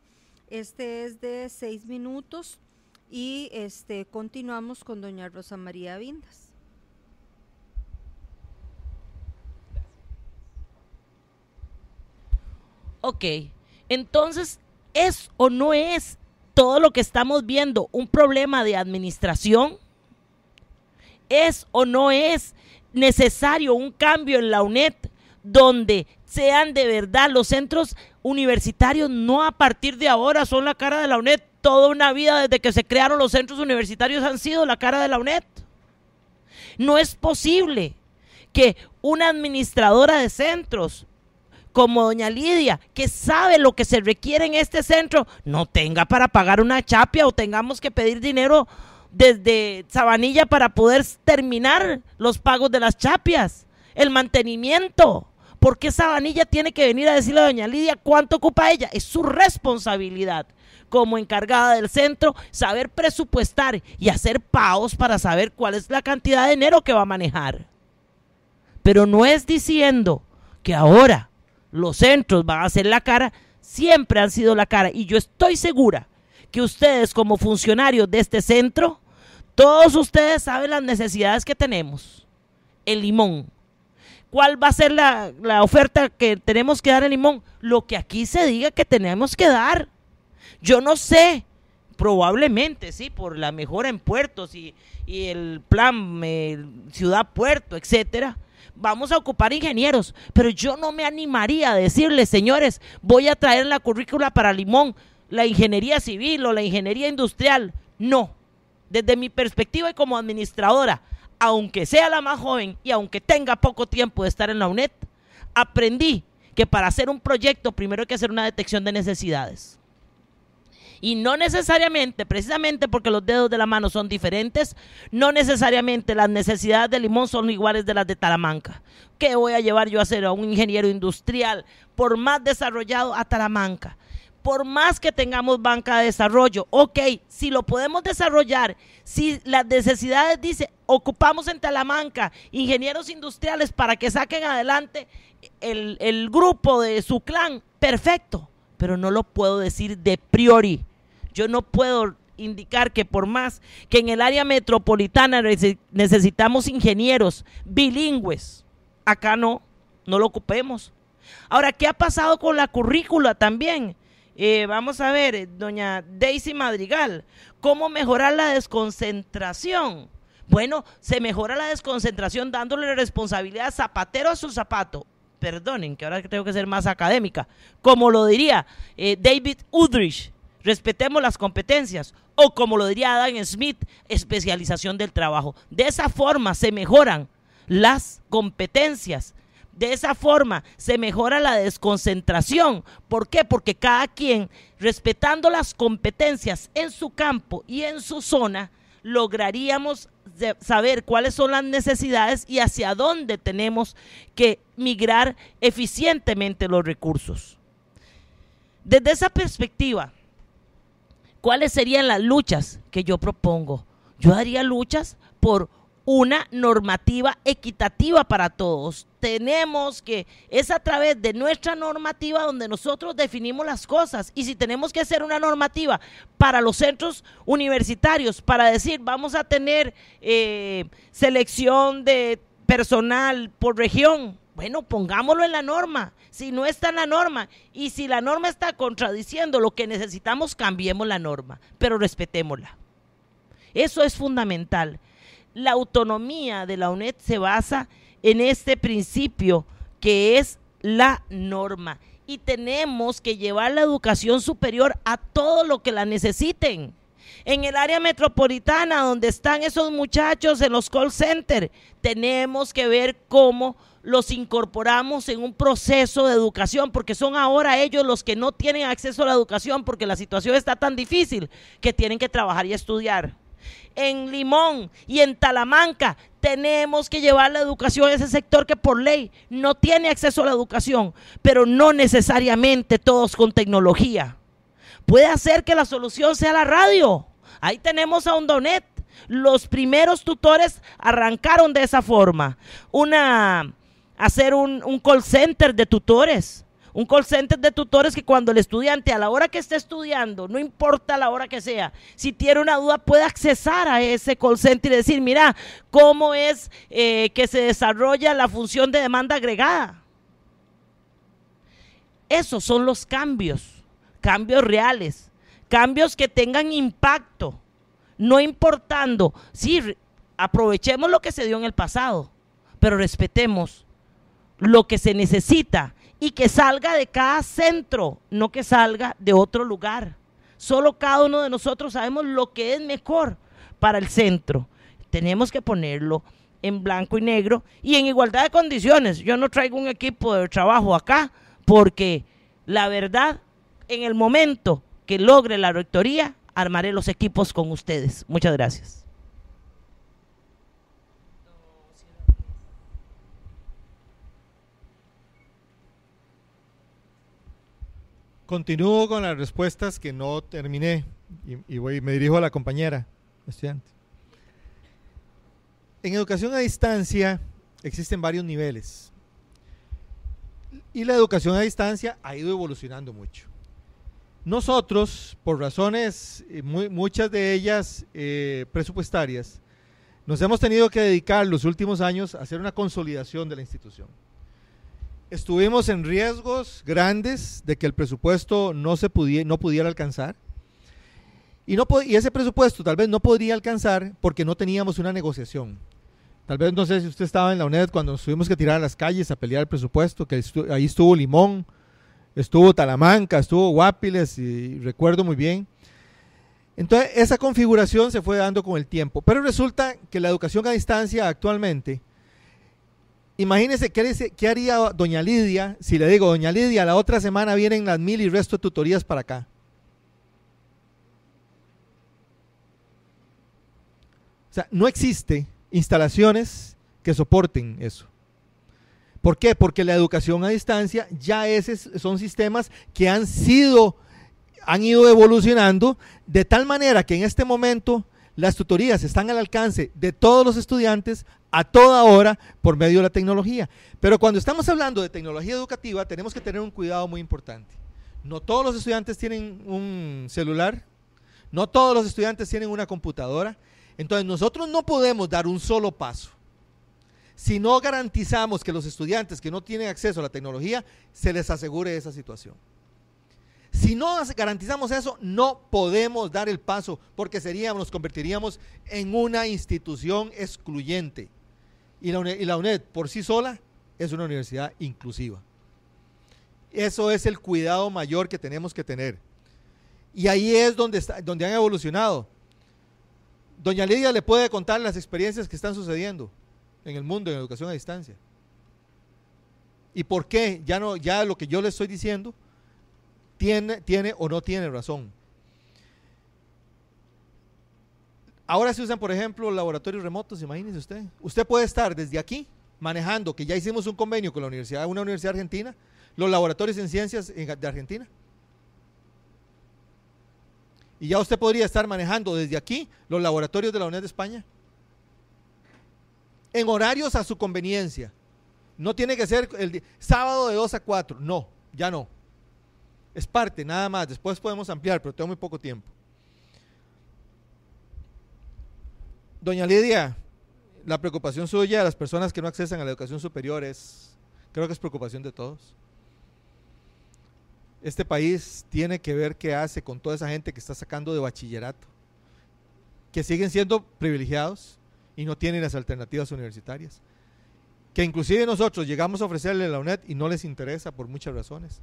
Este es de seis minutos y este continuamos con doña Rosa María Vindas. Ok, entonces, ¿es o no es todo lo que estamos viendo un problema de administración? ¿Es o no es necesario un cambio en la UNED donde sean de verdad los centros universitarios, no a partir de ahora son la cara de la UNED? Toda una vida desde que se crearon los centros universitarios han sido la cara de la UNED. No es posible que una administradora de centros como doña Lidia, que sabe lo que se requiere en este centro, no tenga para pagar una chapia o tengamos que pedir dinero desde Sabanilla para poder terminar los pagos de las chapias, el mantenimiento. ¿Por qué Sabanilla tiene que venir a decirle a doña Lidia cuánto ocupa ella? Es su responsabilidad como encargada del centro saber presupuestar y hacer pagos para saber cuál es la cantidad de dinero que va a manejar. Pero no es diciendo que ahora los centros van a ser la cara, siempre han sido la cara. Y yo estoy segura que ustedes como funcionarios de este centro, todos ustedes saben las necesidades que tenemos. El limón. ¿Cuál va a ser la, oferta que tenemos que dar el limón? Lo que aquí se diga que tenemos que dar. Yo no sé, probablemente, sí, por la mejora en puertos y, el plan eh, Ciudad Puerto, etcétera vamos a ocupar ingenieros, pero yo no me animaría a decirles, señores, voy a traer la currícula para Limón, la ingeniería civil o la ingeniería industrial. No, desde mi perspectiva y como administradora, aunque sea la más joven y aunque tenga poco tiempo de estar en la UNED, aprendí que para hacer un proyecto primero hay que hacer una detección de necesidades. Y no necesariamente, precisamente porque los dedos de la mano son diferentes, no necesariamente las necesidades de Limón son iguales de las de Talamanca. ¿Qué voy a llevar yo a hacer a un ingeniero industrial, por más desarrollado, a Talamanca? por más que tengamos banca de desarrollo, ok, si lo podemos desarrollar, si las necesidades dice, ocupamos en Talamanca ingenieros industriales para que saquen adelante el, el grupo de su clan, perfecto, pero no lo puedo decir de priori. Yo no puedo indicar que por más que en el área metropolitana necesitamos ingenieros bilingües, acá no, no lo ocupemos. Ahora, ¿qué ha pasado con la currícula también? Eh, vamos a ver, doña Daisy Madrigal, ¿cómo mejorar la desconcentración? Bueno, se mejora la desconcentración dándole responsabilidad zapatero a su zapato. Perdonen, que ahora tengo que ser más académica. Como lo diría eh, David Udrich, respetemos las competencias o como lo diría Adam Smith, especialización del trabajo. De esa forma se mejoran las competencias. De esa forma se mejora la desconcentración. ¿Por qué? Porque cada quien, respetando las competencias en su campo y en su zona, lograríamos saber cuáles son las necesidades y hacia dónde tenemos que migrar eficientemente los recursos. Desde esa perspectiva, ¿Cuáles serían las luchas que yo propongo? Yo haría luchas por una normativa equitativa para todos. Tenemos que, es a través de nuestra normativa donde nosotros definimos las cosas. Y si tenemos que hacer una normativa para los centros universitarios, para decir, vamos a tener eh, selección de personal por región, bueno, pongámoslo en la norma. Si no está en la norma y si la norma está contradiciendo lo que necesitamos, cambiemos la norma, pero respetémosla. Eso es fundamental. La autonomía de la UNED se basa en este principio que es la norma y tenemos que llevar la educación superior a todo lo que la necesiten. En el área metropolitana donde están esos muchachos en los call centers, tenemos que ver cómo los incorporamos en un proceso de educación, porque son ahora ellos los que no tienen acceso a la educación, porque la situación está tan difícil que tienen que trabajar y estudiar. En Limón y en Talamanca tenemos que llevar la educación a ese sector que por ley no tiene acceso a la educación, pero no necesariamente todos con tecnología. Puede hacer que la solución sea la radio. Ahí tenemos a Ondonet. Los primeros tutores arrancaron de esa forma. Una hacer un, call center de tutores. Un call center de tutores que cuando el estudiante a la hora que esté estudiando, no importa la hora que sea, si tiene una duda puede accesar a ese call center y decir, mira, ¿cómo es eh, que se desarrolla la función de demanda agregada? Esos son los cambios, cambios reales, cambios que tengan impacto, no importando, sí, aprovechemos lo que se dio en el pasado, pero respetemos lo que se necesita y que salga de cada centro, no que salga de otro lugar. Solo cada uno de nosotros sabemos lo que es mejor para el centro. Tenemos que ponerlo en blanco y negro y en igualdad de condiciones. Yo no traigo un equipo de trabajo acá porque la verdad, en el momento que logre la rectoría, armaré los equipos con ustedes. Muchas gracias. Continúo con las respuestas que no terminé y, voy, me dirijo a la compañera, estudiante. En educación a distancia existen varios niveles y la educación a distancia ha ido evolucionando mucho. Nosotros, por razones, eh, muchas de ellas eh, presupuestarias, nos hemos tenido que dedicar los últimos años a hacer una consolidación de la institución. Estuvimos en riesgos grandes de que el presupuesto no, se pudiera alcanzar. Y, ese presupuesto tal vez no podría alcanzar porque no teníamos una negociación. Tal vez no sé si usted estaba en la UNED cuando nos tuvimos que tirar a las calles a pelear el presupuesto, que ahí estuvo Limón, estuvo Talamanca, estuvo Guapiles, y recuerdo muy bien. Entonces, esa configuración se fue dando con el tiempo. Pero resulta que la educación a distancia actualmente imagínense qué, qué haría doña Lidia si le digo, doña Lidia, la otra semana vienen las mil y resto de tutorías para acá. O sea, no existe instalaciones que soporten eso. ¿Por qué? Porque la educación a distancia ya esos son sistemas que han sido, han ido evolucionando de tal manera que en este momento las tutorías están al alcance de todos los estudiantes a toda hora por medio de la tecnología. Pero cuando estamos hablando de tecnología educativa, tenemos que tener un cuidado muy importante. No todos los estudiantes tienen un celular, no todos los estudiantes tienen una computadora. Entonces nosotros no podemos dar un solo paso si no garantizamos que los estudiantes que no tienen acceso a la tecnología se les asegure esa situación. Si no garantizamos eso, no podemos dar el paso porque seríamos, nos convertiríamos en una institución excluyente. Y la, UNED, por sí sola es una universidad inclusiva. Eso es el cuidado mayor que tenemos que tener. Y ahí es donde, donde han evolucionado. Doña Lidia le puede contar las experiencias que están sucediendo en el mundo en educación a distancia. ¿Y por qué? Ya, no, ya lo que yo le estoy diciendo tiene, tiene o no tiene razón. Ahora se usan, por ejemplo, laboratorios remotos, imagínese usted. Usted puede estar desde aquí manejando, que ya hicimos un convenio con la universidad, una universidad argentina, los laboratorios en ciencias de Argentina. Y ya usted podría estar manejando desde aquí los laboratorios de la Unidad de España. En horarios a su conveniencia. No tiene que ser el sábado de 2 a 4. No, ya no. Es parte, nada más. Después podemos ampliar, pero tengo muy poco tiempo. Doña Lidia, la preocupación suya de las personas que no accesan a la educación superior es, creo que es preocupación de todos. Este país tiene que ver qué hace con toda esa gente que está sacando de bachillerato, que siguen siendo privilegiados y no tienen las alternativas universitarias. Que inclusive nosotros llegamos a ofrecerle la UNED y no les interesa por muchas razones.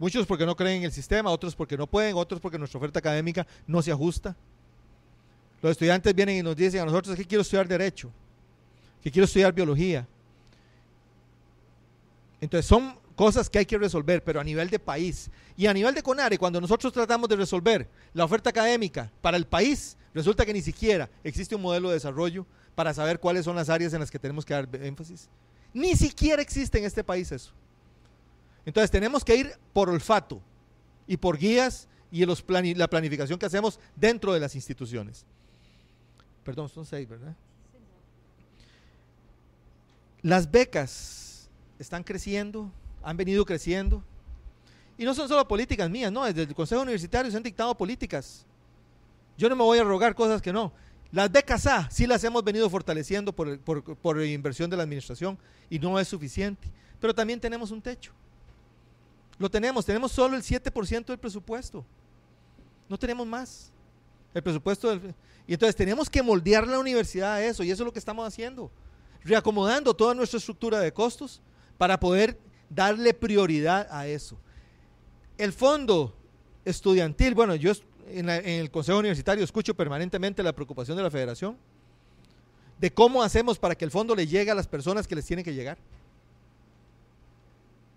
Muchos porque no creen en el sistema, otros porque no pueden, otros porque nuestra oferta académica no se ajusta. Los estudiantes vienen y nos dicen a nosotros que quiero estudiar derecho, que quiero estudiar biología. Entonces son cosas que hay que resolver, pero a nivel de país. Y a nivel de CONARE, cuando nosotros tratamos de resolver la oferta académica para el país, resulta que ni siquiera existe un modelo de desarrollo para saber cuáles son las áreas en las que tenemos que dar énfasis. Ni siquiera existe en este país eso. Entonces tenemos que ir por olfato y por guías y los la planificación que hacemos dentro de las instituciones. Perdón, son seis, ¿verdad? Las becas están creciendo, han venido creciendo. Y no son solo políticas mías, no, desde el Consejo Universitario se han dictado políticas. Yo no me voy a rogar cosas que no. Las becas A sí las hemos venido fortaleciendo por, por inversión de la administración y no es suficiente. Pero también tenemos un techo. Lo tenemos, tenemos solo el 7% del presupuesto. No tenemos más. El presupuesto del, y entonces tenemos que moldear la universidad a eso, y eso es lo que estamos haciendo, reacomodando toda nuestra estructura de costos para poder darle prioridad a eso. El fondo estudiantil, bueno, yo en, el Consejo Universitario escucho permanentemente la preocupación de la federación de cómo hacemos para que el fondo le llegue a las personas que les tiene que llegar.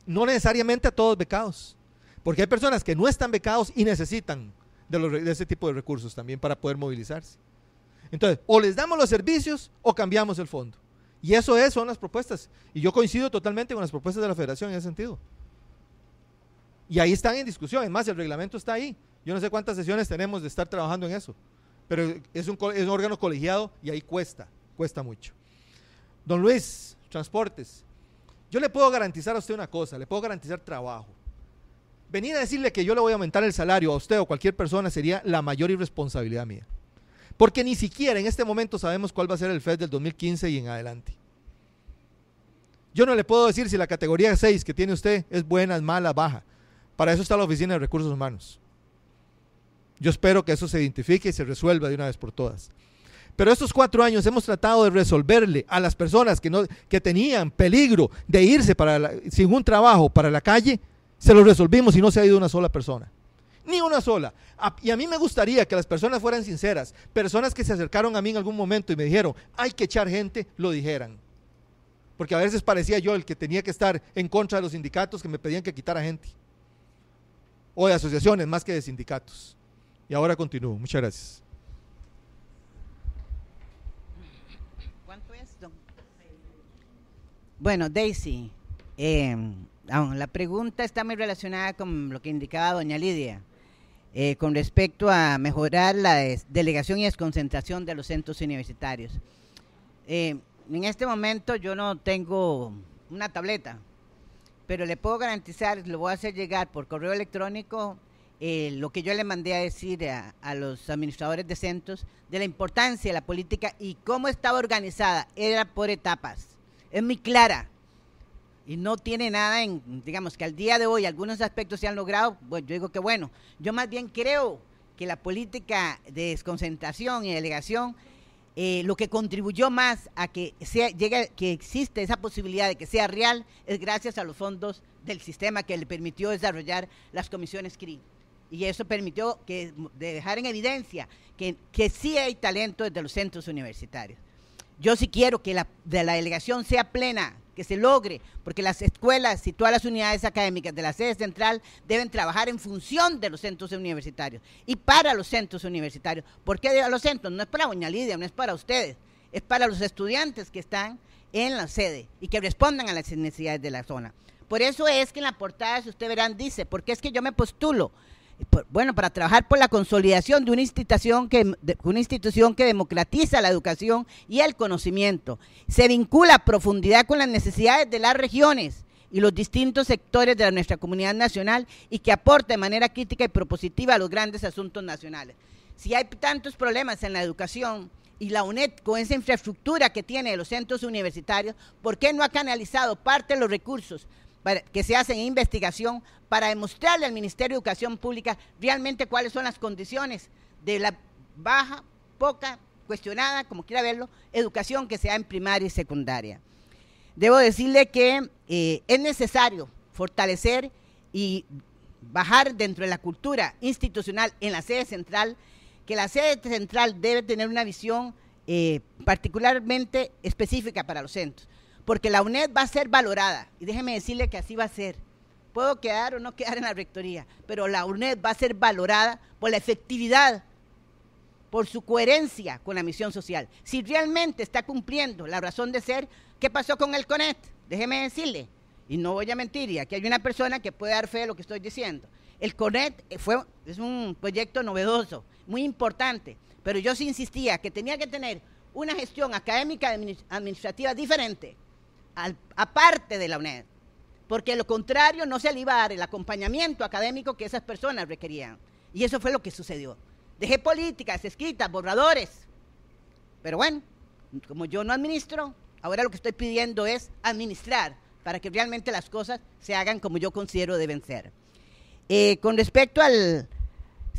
No necesariamente a todos becados, porque hay personas que no están becados y necesitan de, ese tipo de recursos también para poder movilizarse. Entonces, o les damos los servicios o cambiamos el fondo. Y eso es, son las propuestas. Y yo coincido totalmente con las propuestas de la federación en ese sentido. Y ahí están en discusión. Es más, el reglamento está ahí. Yo no sé cuántas sesiones tenemos de estar trabajando en eso. Pero es un, es un órgano colegiado y ahí cuesta, cuesta mucho. Don Luis, transportes. Yo le puedo garantizar a usted una cosa, le puedo garantizar trabajo. Venir a decirle que yo le voy a aumentar el salario a usted o cualquier persona sería la mayor irresponsabilidad mía. Porque ni siquiera en este momento sabemos cuál va a ser el FED del 2015 y en adelante. Yo no le puedo decir si la categoría 6 que tiene usted es buena, es mala, baja. Para eso está la Oficina de Recursos Humanos. Yo espero que eso se identifique y se resuelva de una vez por todas. Pero estos cuatro años hemos tratado de resolverle a las personas que, no, tenían peligro de irse para sin un trabajo para la calle, se lo resolvimos y no se ha ido una sola persona. Ni una sola. y a mí me gustaría que las personas fueran sinceras. Personas que se acercaron a mí en algún momento y me dijeron, hay que echar gente, lo dijeran. Porque a veces parecía yo el que tenía que estar en contra de los sindicatos que me pedían que quitara gente. O de asociaciones más que de sindicatos. Y ahora continúo. Muchas gracias. ¿Cuánto es, Bueno, Daisy. Em, la pregunta está muy relacionada con lo que indicaba doña Lidia, eh, con respecto a mejorar la delegación y desconcentración de los centros universitarios. Eh, en este momento yo no tengo una tableta, pero le puedo garantizar, lo voy a hacer llegar por correo electrónico eh, lo que yo le mandé a decir a, los administradores de centros de la importancia de la política y cómo estaba organizada. Era por etapas. Es muy clara y no tiene nada en, digamos, que al día de hoy algunos aspectos se han logrado, bueno, pues, yo digo que bueno, yo más bien creo que la política de desconcentración y delegación, eh, lo que contribuyó más a que llegue, que existe esa posibilidad de que sea real, es gracias a los fondos del sistema que le permitió desarrollar las comisiones CRI. Y eso permitió que, dejar en evidencia que, que sí hay talento desde los centros universitarios. Yo sí quiero que la, de la delegación sea plena, que se logre, porque las escuelas y todas las unidades académicas de la sede central deben trabajar en función de los centros universitarios y para los centros universitarios. ¿Por qué a los centros? No es para Doña Lidia, no es para ustedes, es para los estudiantes que están en la sede y que respondan a las necesidades de la zona. Por eso es que en la portada, si ustedes verán, dice, porque es que yo me postulo bueno, para trabajar por la consolidación de una institución que una institución que democratiza la educación y el conocimiento. Se vincula a profundidad con las necesidades de las regiones y los distintos sectores de nuestra comunidad nacional y que aporta de manera crítica y propositiva a los grandes asuntos nacionales. Si hay tantos problemas en la educación, y la UNED con esa infraestructura que tiene los centros universitarios, ¿por qué no ha canalizado parte de los recursos que se hacen investigación para demostrarle al Ministerio de Educación Pública realmente cuáles son las condiciones de la baja, poca, cuestionada, como quiera verlo, educación que sea en primaria y secundaria. Debo decirle que eh, es necesario fortalecer y bajar dentro de la cultura institucional en la sede central, que la sede central debe tener una visión eh, particularmente específica para los centros porque la UNED va a ser valorada. Y déjeme decirle que así va a ser. Puedo quedar o no quedar en la rectoría, pero la UNED va a ser valorada por la efectividad, por su coherencia con la misión social. Si realmente está cumpliendo la razón de ser, ¿qué pasó con el CONET? Déjeme decirle, y no voy a mentir, y aquí hay una persona que puede dar fe de lo que estoy diciendo. El CONET eh, fue, es un proyecto novedoso, muy importante, pero yo sí insistía que tenía que tener una gestión académica administrativa diferente aparte de la UNED, porque lo contrario no se dar el acompañamiento académico que esas personas requerían. Y eso fue lo que sucedió. Dejé políticas, escritas, borradores. Pero bueno, como yo no administro, ahora lo que estoy pidiendo es administrar para que realmente las cosas se hagan como yo considero deben ser. Eh, con respecto al,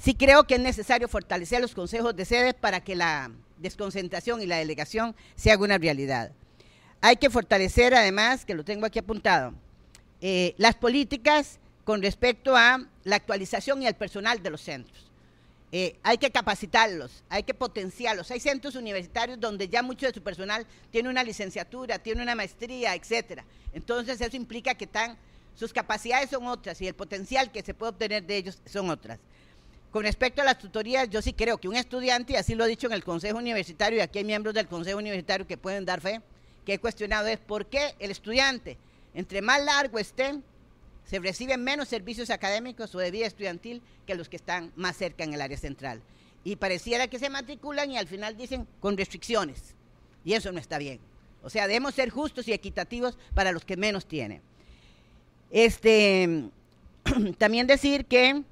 sí creo que es necesario fortalecer los consejos de sedes para que la desconcentración y la delegación se haga una realidad. Hay que fortalecer, además, que lo tengo aquí apuntado, eh, las políticas con respecto a la actualización y al personal de los centros. Eh, hay que capacitarlos, hay que potenciarlos. Hay centros universitarios donde ya mucho de su personal tiene una licenciatura, tiene una maestría, etcétera. Entonces eso implica que sus capacidades son otras y el potencial que se puede obtener de ellos son otras. Con respecto a las tutorías, yo sí creo que un estudiante, y así lo ha dicho en el Consejo Universitario, y aquí hay miembros del Consejo Universitario que pueden dar fe, que he cuestionado es por qué el estudiante, entre más largo esté, se reciben menos servicios académicos o de vida estudiantil que los que están más cerca en el área central. Y pareciera que se matriculan y al final dicen con restricciones. Y eso no está bien. O sea, debemos ser justos y equitativos para los que menos tienen. Este, también decir que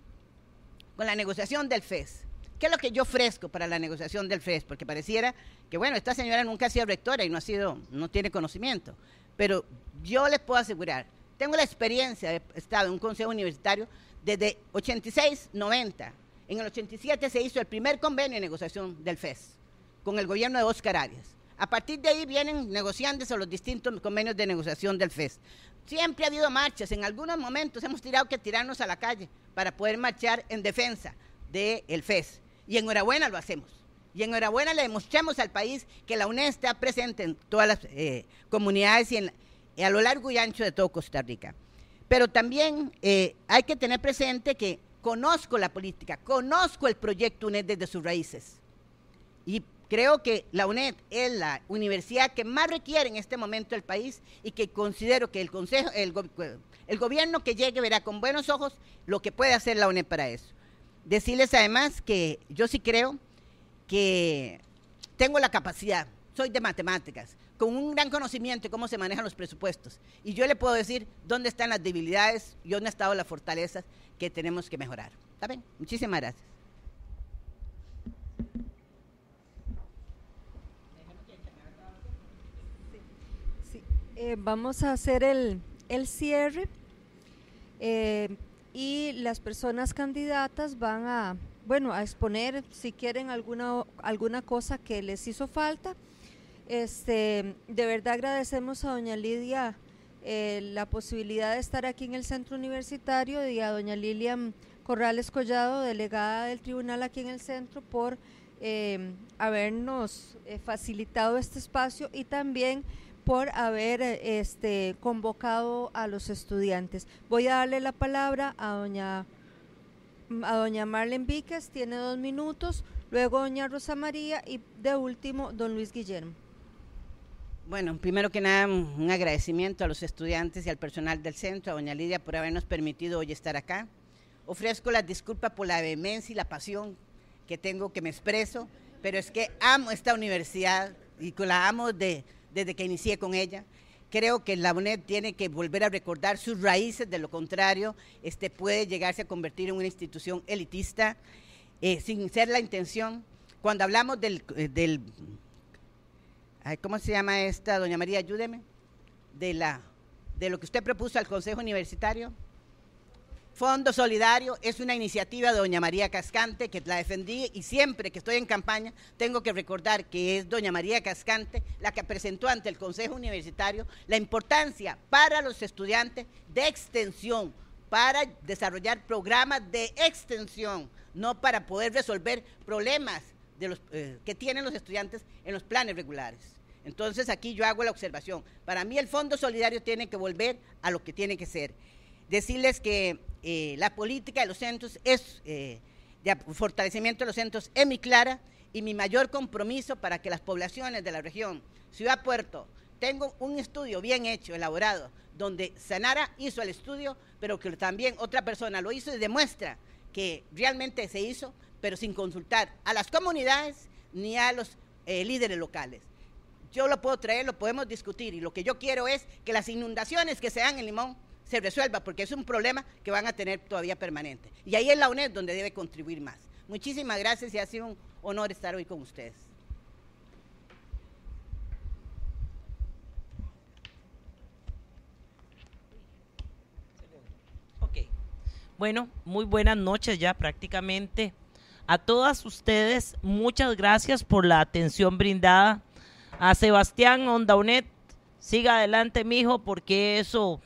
con la negociación del FES, ¿Qué es lo que yo ofrezco para la negociación del FES? Porque pareciera que, bueno, esta señora nunca ha sido rectora y no ha sido, no tiene conocimiento. Pero yo les puedo asegurar, tengo la experiencia de estado en un consejo universitario desde 86, 90. En el 87 se hizo el primer convenio de negociación del FES con el gobierno de Oscar Arias. A partir de ahí vienen negociantes a los distintos convenios de negociación del FES. Siempre ha habido marchas, en algunos momentos hemos tirado que tirarnos a la calle para poder marchar en defensa del FES. Y enhorabuena lo hacemos. Y enhorabuena le demostramos al país que la UNED está presente en todas las eh, comunidades y, a lo largo y ancho de todo Costa Rica. Pero también eh, hay que tener presente que conozco la política, conozco el proyecto UNED desde sus raíces. Y creo que la UNED es la universidad que más requiere en este momento el país y que considero que el, consejo, el gobierno que llegue verá con buenos ojos lo que puede hacer la UNED para eso decirles además que yo sí creo que tengo la capacidad, soy de matemáticas, con un gran conocimiento de cómo se manejan los presupuestos. Y yo le puedo decir dónde están las debilidades y dónde han estado las fortalezas que tenemos que mejorar. ¿Está bien? Muchísimas gracias. Eh, vamos a hacer el, cierre. Eh, y las personas candidatas van a, bueno, a exponer si quieren alguna, alguna cosa que les hizo falta. Este, de verdad agradecemos a doña Lidia eh, la posibilidad de estar aquí en el centro universitario y a doña Lilian Corrales Collado, delegada del tribunal aquí en el centro, por eh, habernos eh, facilitado este espacio y también por haber eh, este, convocado a los estudiantes. Voy a darle la palabra a doña, a doña Marlene Víquez, tiene dos minutos, luego doña Rosa María y de último don Luis Guillermo. Bueno, primero que nada, un agradecimiento a los estudiantes y al personal del centro, a doña Lidia, por habernos permitido hoy estar acá. Ofrezco las disculpas por la vehemencia y la pasión que tengo, que me expreso, pero es que amo esta universidad y la amo de, desde que inicié con ella. Creo que la UNED tiene que volver a recordar sus raíces, de lo contrario, este, puede llegarse a convertir en una institución elitista, eh, sin ser la intención. Cuando hablamos del, eh, del ¿cómo se llama esta, doña María? Ayúdeme, de, la, de lo que usted propuso al Consejo Universitario. Fondo Solidario es una iniciativa de doña María Cascante que la defendí y siempre que estoy en campaña tengo que recordar que es doña María Cascante la que presentó ante el Consejo Universitario la importancia para los estudiantes de extensión, para desarrollar programas de extensión, no para poder resolver problemas de los, eh, que tienen los estudiantes en los planes regulares. Entonces aquí yo hago la observación. Para mí el Fondo Solidario tiene que volver a lo que tiene que ser. Decirles que eh, la política de los centros es eh, de fortalecimiento de los centros es mi clara y mi mayor compromiso para que las poblaciones de la región Ciudad Puerto tengo un estudio bien hecho, elaborado, donde Sanara hizo el estudio, pero que también otra persona lo hizo y demuestra que realmente se hizo, pero sin consultar a las comunidades ni a los eh, líderes locales. Yo lo puedo traer, lo podemos discutir y lo que yo quiero es que las inundaciones que se dan en Limón se resuelva, porque es un problema que van a tener todavía permanente. Y ahí es la UNED donde debe contribuir más. Muchísimas gracias y ha sido un honor estar hoy con ustedes. Bueno, muy buenas noches ya prácticamente. A todas ustedes, muchas gracias por la atención brindada. A Sebastián Ondaunet, siga adelante, mijo, porque eso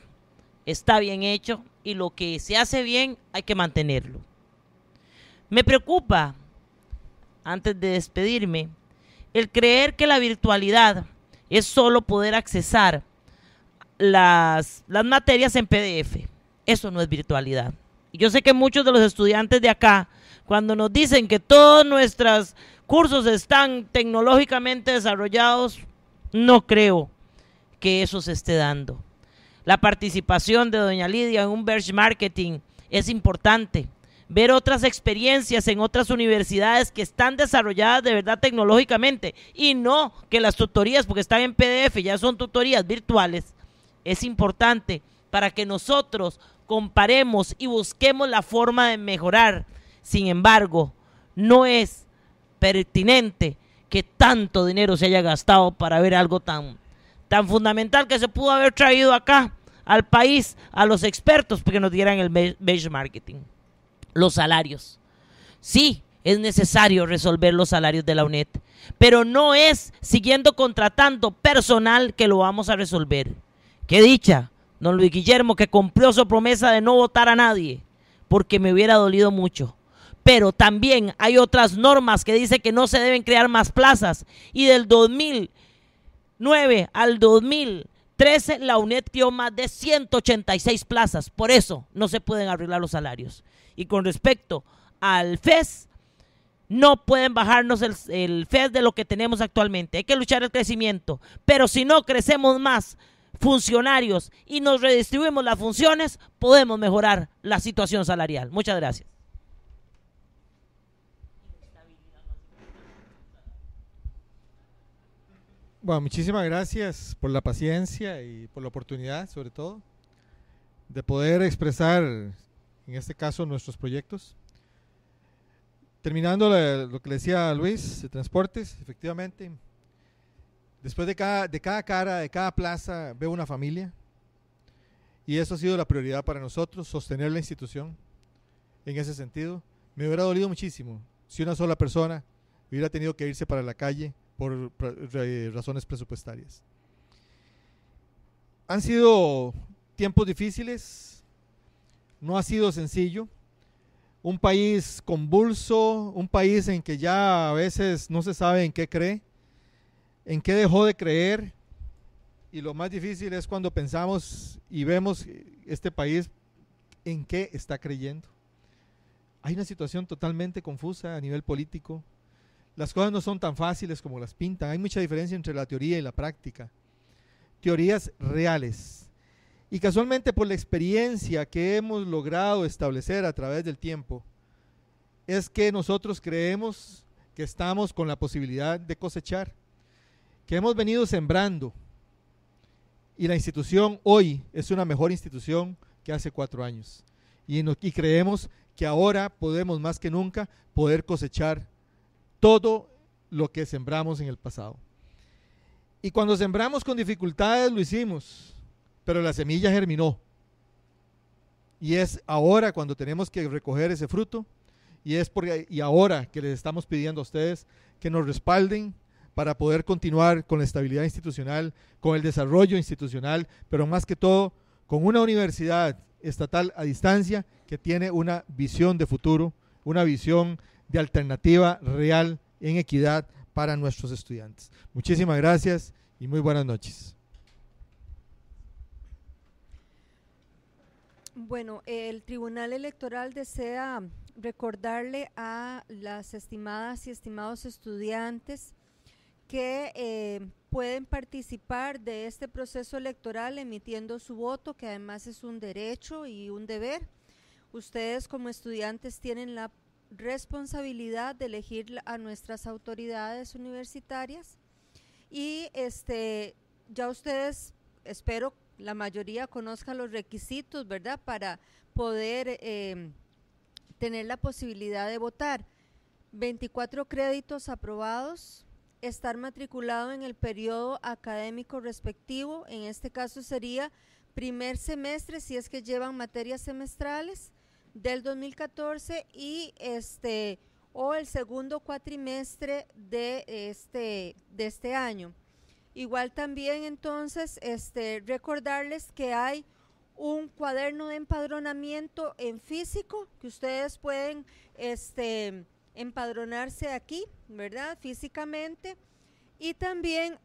está bien hecho y lo que se hace bien hay que mantenerlo. Me preocupa, antes de despedirme, el creer que la virtualidad es solo poder accesar las, las materias en PDF. Eso no es virtualidad. Yo sé que muchos de los estudiantes de acá, cuando nos dicen que todos nuestros cursos están tecnológicamente desarrollados, no creo que eso se esté dando. La participación de doña Lidia en un Verge marketing es importante. Ver otras experiencias en otras universidades que están desarrolladas de verdad tecnológicamente y no que las tutorías, porque están en PDF, ya son tutorías virtuales, es importante para que nosotros comparemos y busquemos la forma de mejorar. Sin embargo, no es pertinente que tanto dinero se haya gastado para ver algo tan tan fundamental que se pudo haber traído acá al país a los expertos porque nos dieran el benchmarking. Los salarios. Sí, es necesario resolver los salarios de la UNED, pero no es siguiendo contratando personal que lo vamos a resolver. Qué dicha, don Luis Guillermo, que cumplió su promesa de no votar a nadie, porque me hubiera dolido mucho. Pero también hay otras normas que dicen que no se deben crear más plazas y del 2000 nueve al 2013 la UNED dio más de 186 plazas. Por eso no se pueden arreglar los salarios. Y con respecto al FES, no pueden bajarnos el, el FES de lo que tenemos actualmente. Hay que luchar el crecimiento. Pero si no crecemos más funcionarios y nos redistribuimos las funciones, podemos mejorar la situación salarial. Muchas gracias. Bueno, muchísimas gracias por la paciencia y por la oportunidad, sobre todo, de poder expresar, en este caso, nuestros proyectos. Terminando lo que le decía Luis, de transportes, efectivamente, después de cada, de cada cara, de cada plaza, veo una familia. Y eso ha sido la prioridad para nosotros, sostener la institución en ese sentido. Me hubiera dolido muchísimo si una sola persona hubiera tenido que irse para la calle por razones presupuestarias. Han sido tiempos difíciles, no ha sido sencillo. Un país convulso, un país en que ya a veces no se sabe en qué cree, en qué dejó de creer. Y lo más difícil es cuando pensamos y vemos este país en qué está creyendo. Hay una situación totalmente confusa a nivel político, las cosas no son tan fáciles como las pintan. Hay mucha diferencia entre la teoría y la práctica. Teorías reales. Y casualmente por la experiencia que hemos logrado establecer a través del tiempo, es que nosotros creemos que estamos con la posibilidad de cosechar, que hemos venido sembrando. Y la institución hoy es una mejor institución que hace cuatro años. Y, creemos que ahora podemos más que nunca poder cosechar todo lo que sembramos en el pasado. Y cuando sembramos con dificultades lo hicimos, pero la semilla germinó. Y es ahora cuando tenemos que recoger ese fruto y es porque y ahora que les estamos pidiendo a ustedes que nos respalden para poder continuar con la estabilidad institucional, con el desarrollo institucional, pero más que todo con una universidad estatal a distancia que tiene una visión de futuro, una visión de alternativa real en equidad para nuestros estudiantes. Muchísimas gracias y muy buenas noches. Bueno, el Tribunal Electoral desea recordarle a las estimadas y estimados estudiantes que eh, pueden participar de este proceso electoral emitiendo su voto, que además es un derecho y un deber. Ustedes como estudiantes tienen la responsabilidad de elegir a nuestras autoridades universitarias y este ya ustedes espero la mayoría conozca los requisitos, ¿verdad? Para poder em, tener la posibilidad de votar. 24 créditos aprobados, estar matriculado en el periodo académico respectivo, en este caso sería primer semestre si es que llevan materias semestrales, del 2014 y este o el segundo cuatrimestre de este de este año. Igual también entonces este recordarles que hay un cuaderno de empadronamiento en físico que ustedes pueden este empadronarse aquí, ¿verdad? Físicamente. Y también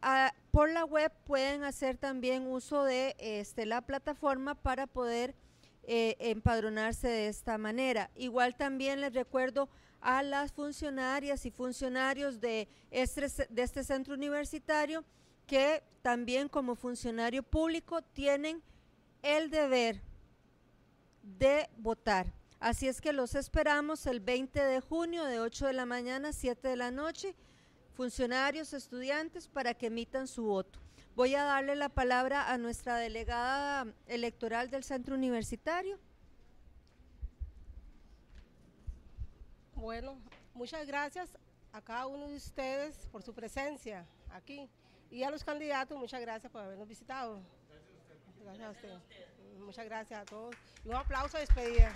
por la web pueden hacer también uso de este, la plataforma para poder eh, empadronarse de esta manera. Igual también les recuerdo a las funcionarias y funcionarios de este, de este centro universitario que también como funcionario público tienen el deber de votar. Así es que los esperamos el 20 de junio de 8 de la mañana a 7 de la noche, funcionarios, estudiantes, para que emitan su voto. Voy a darle la palabra a nuestra delegada electoral del Centro Universitario. Bueno, muchas gracias a cada uno de ustedes por su presencia aquí y a los candidatos muchas gracias por habernos visitado. Gracias Muchas gracias a todos. un aplauso de despedida.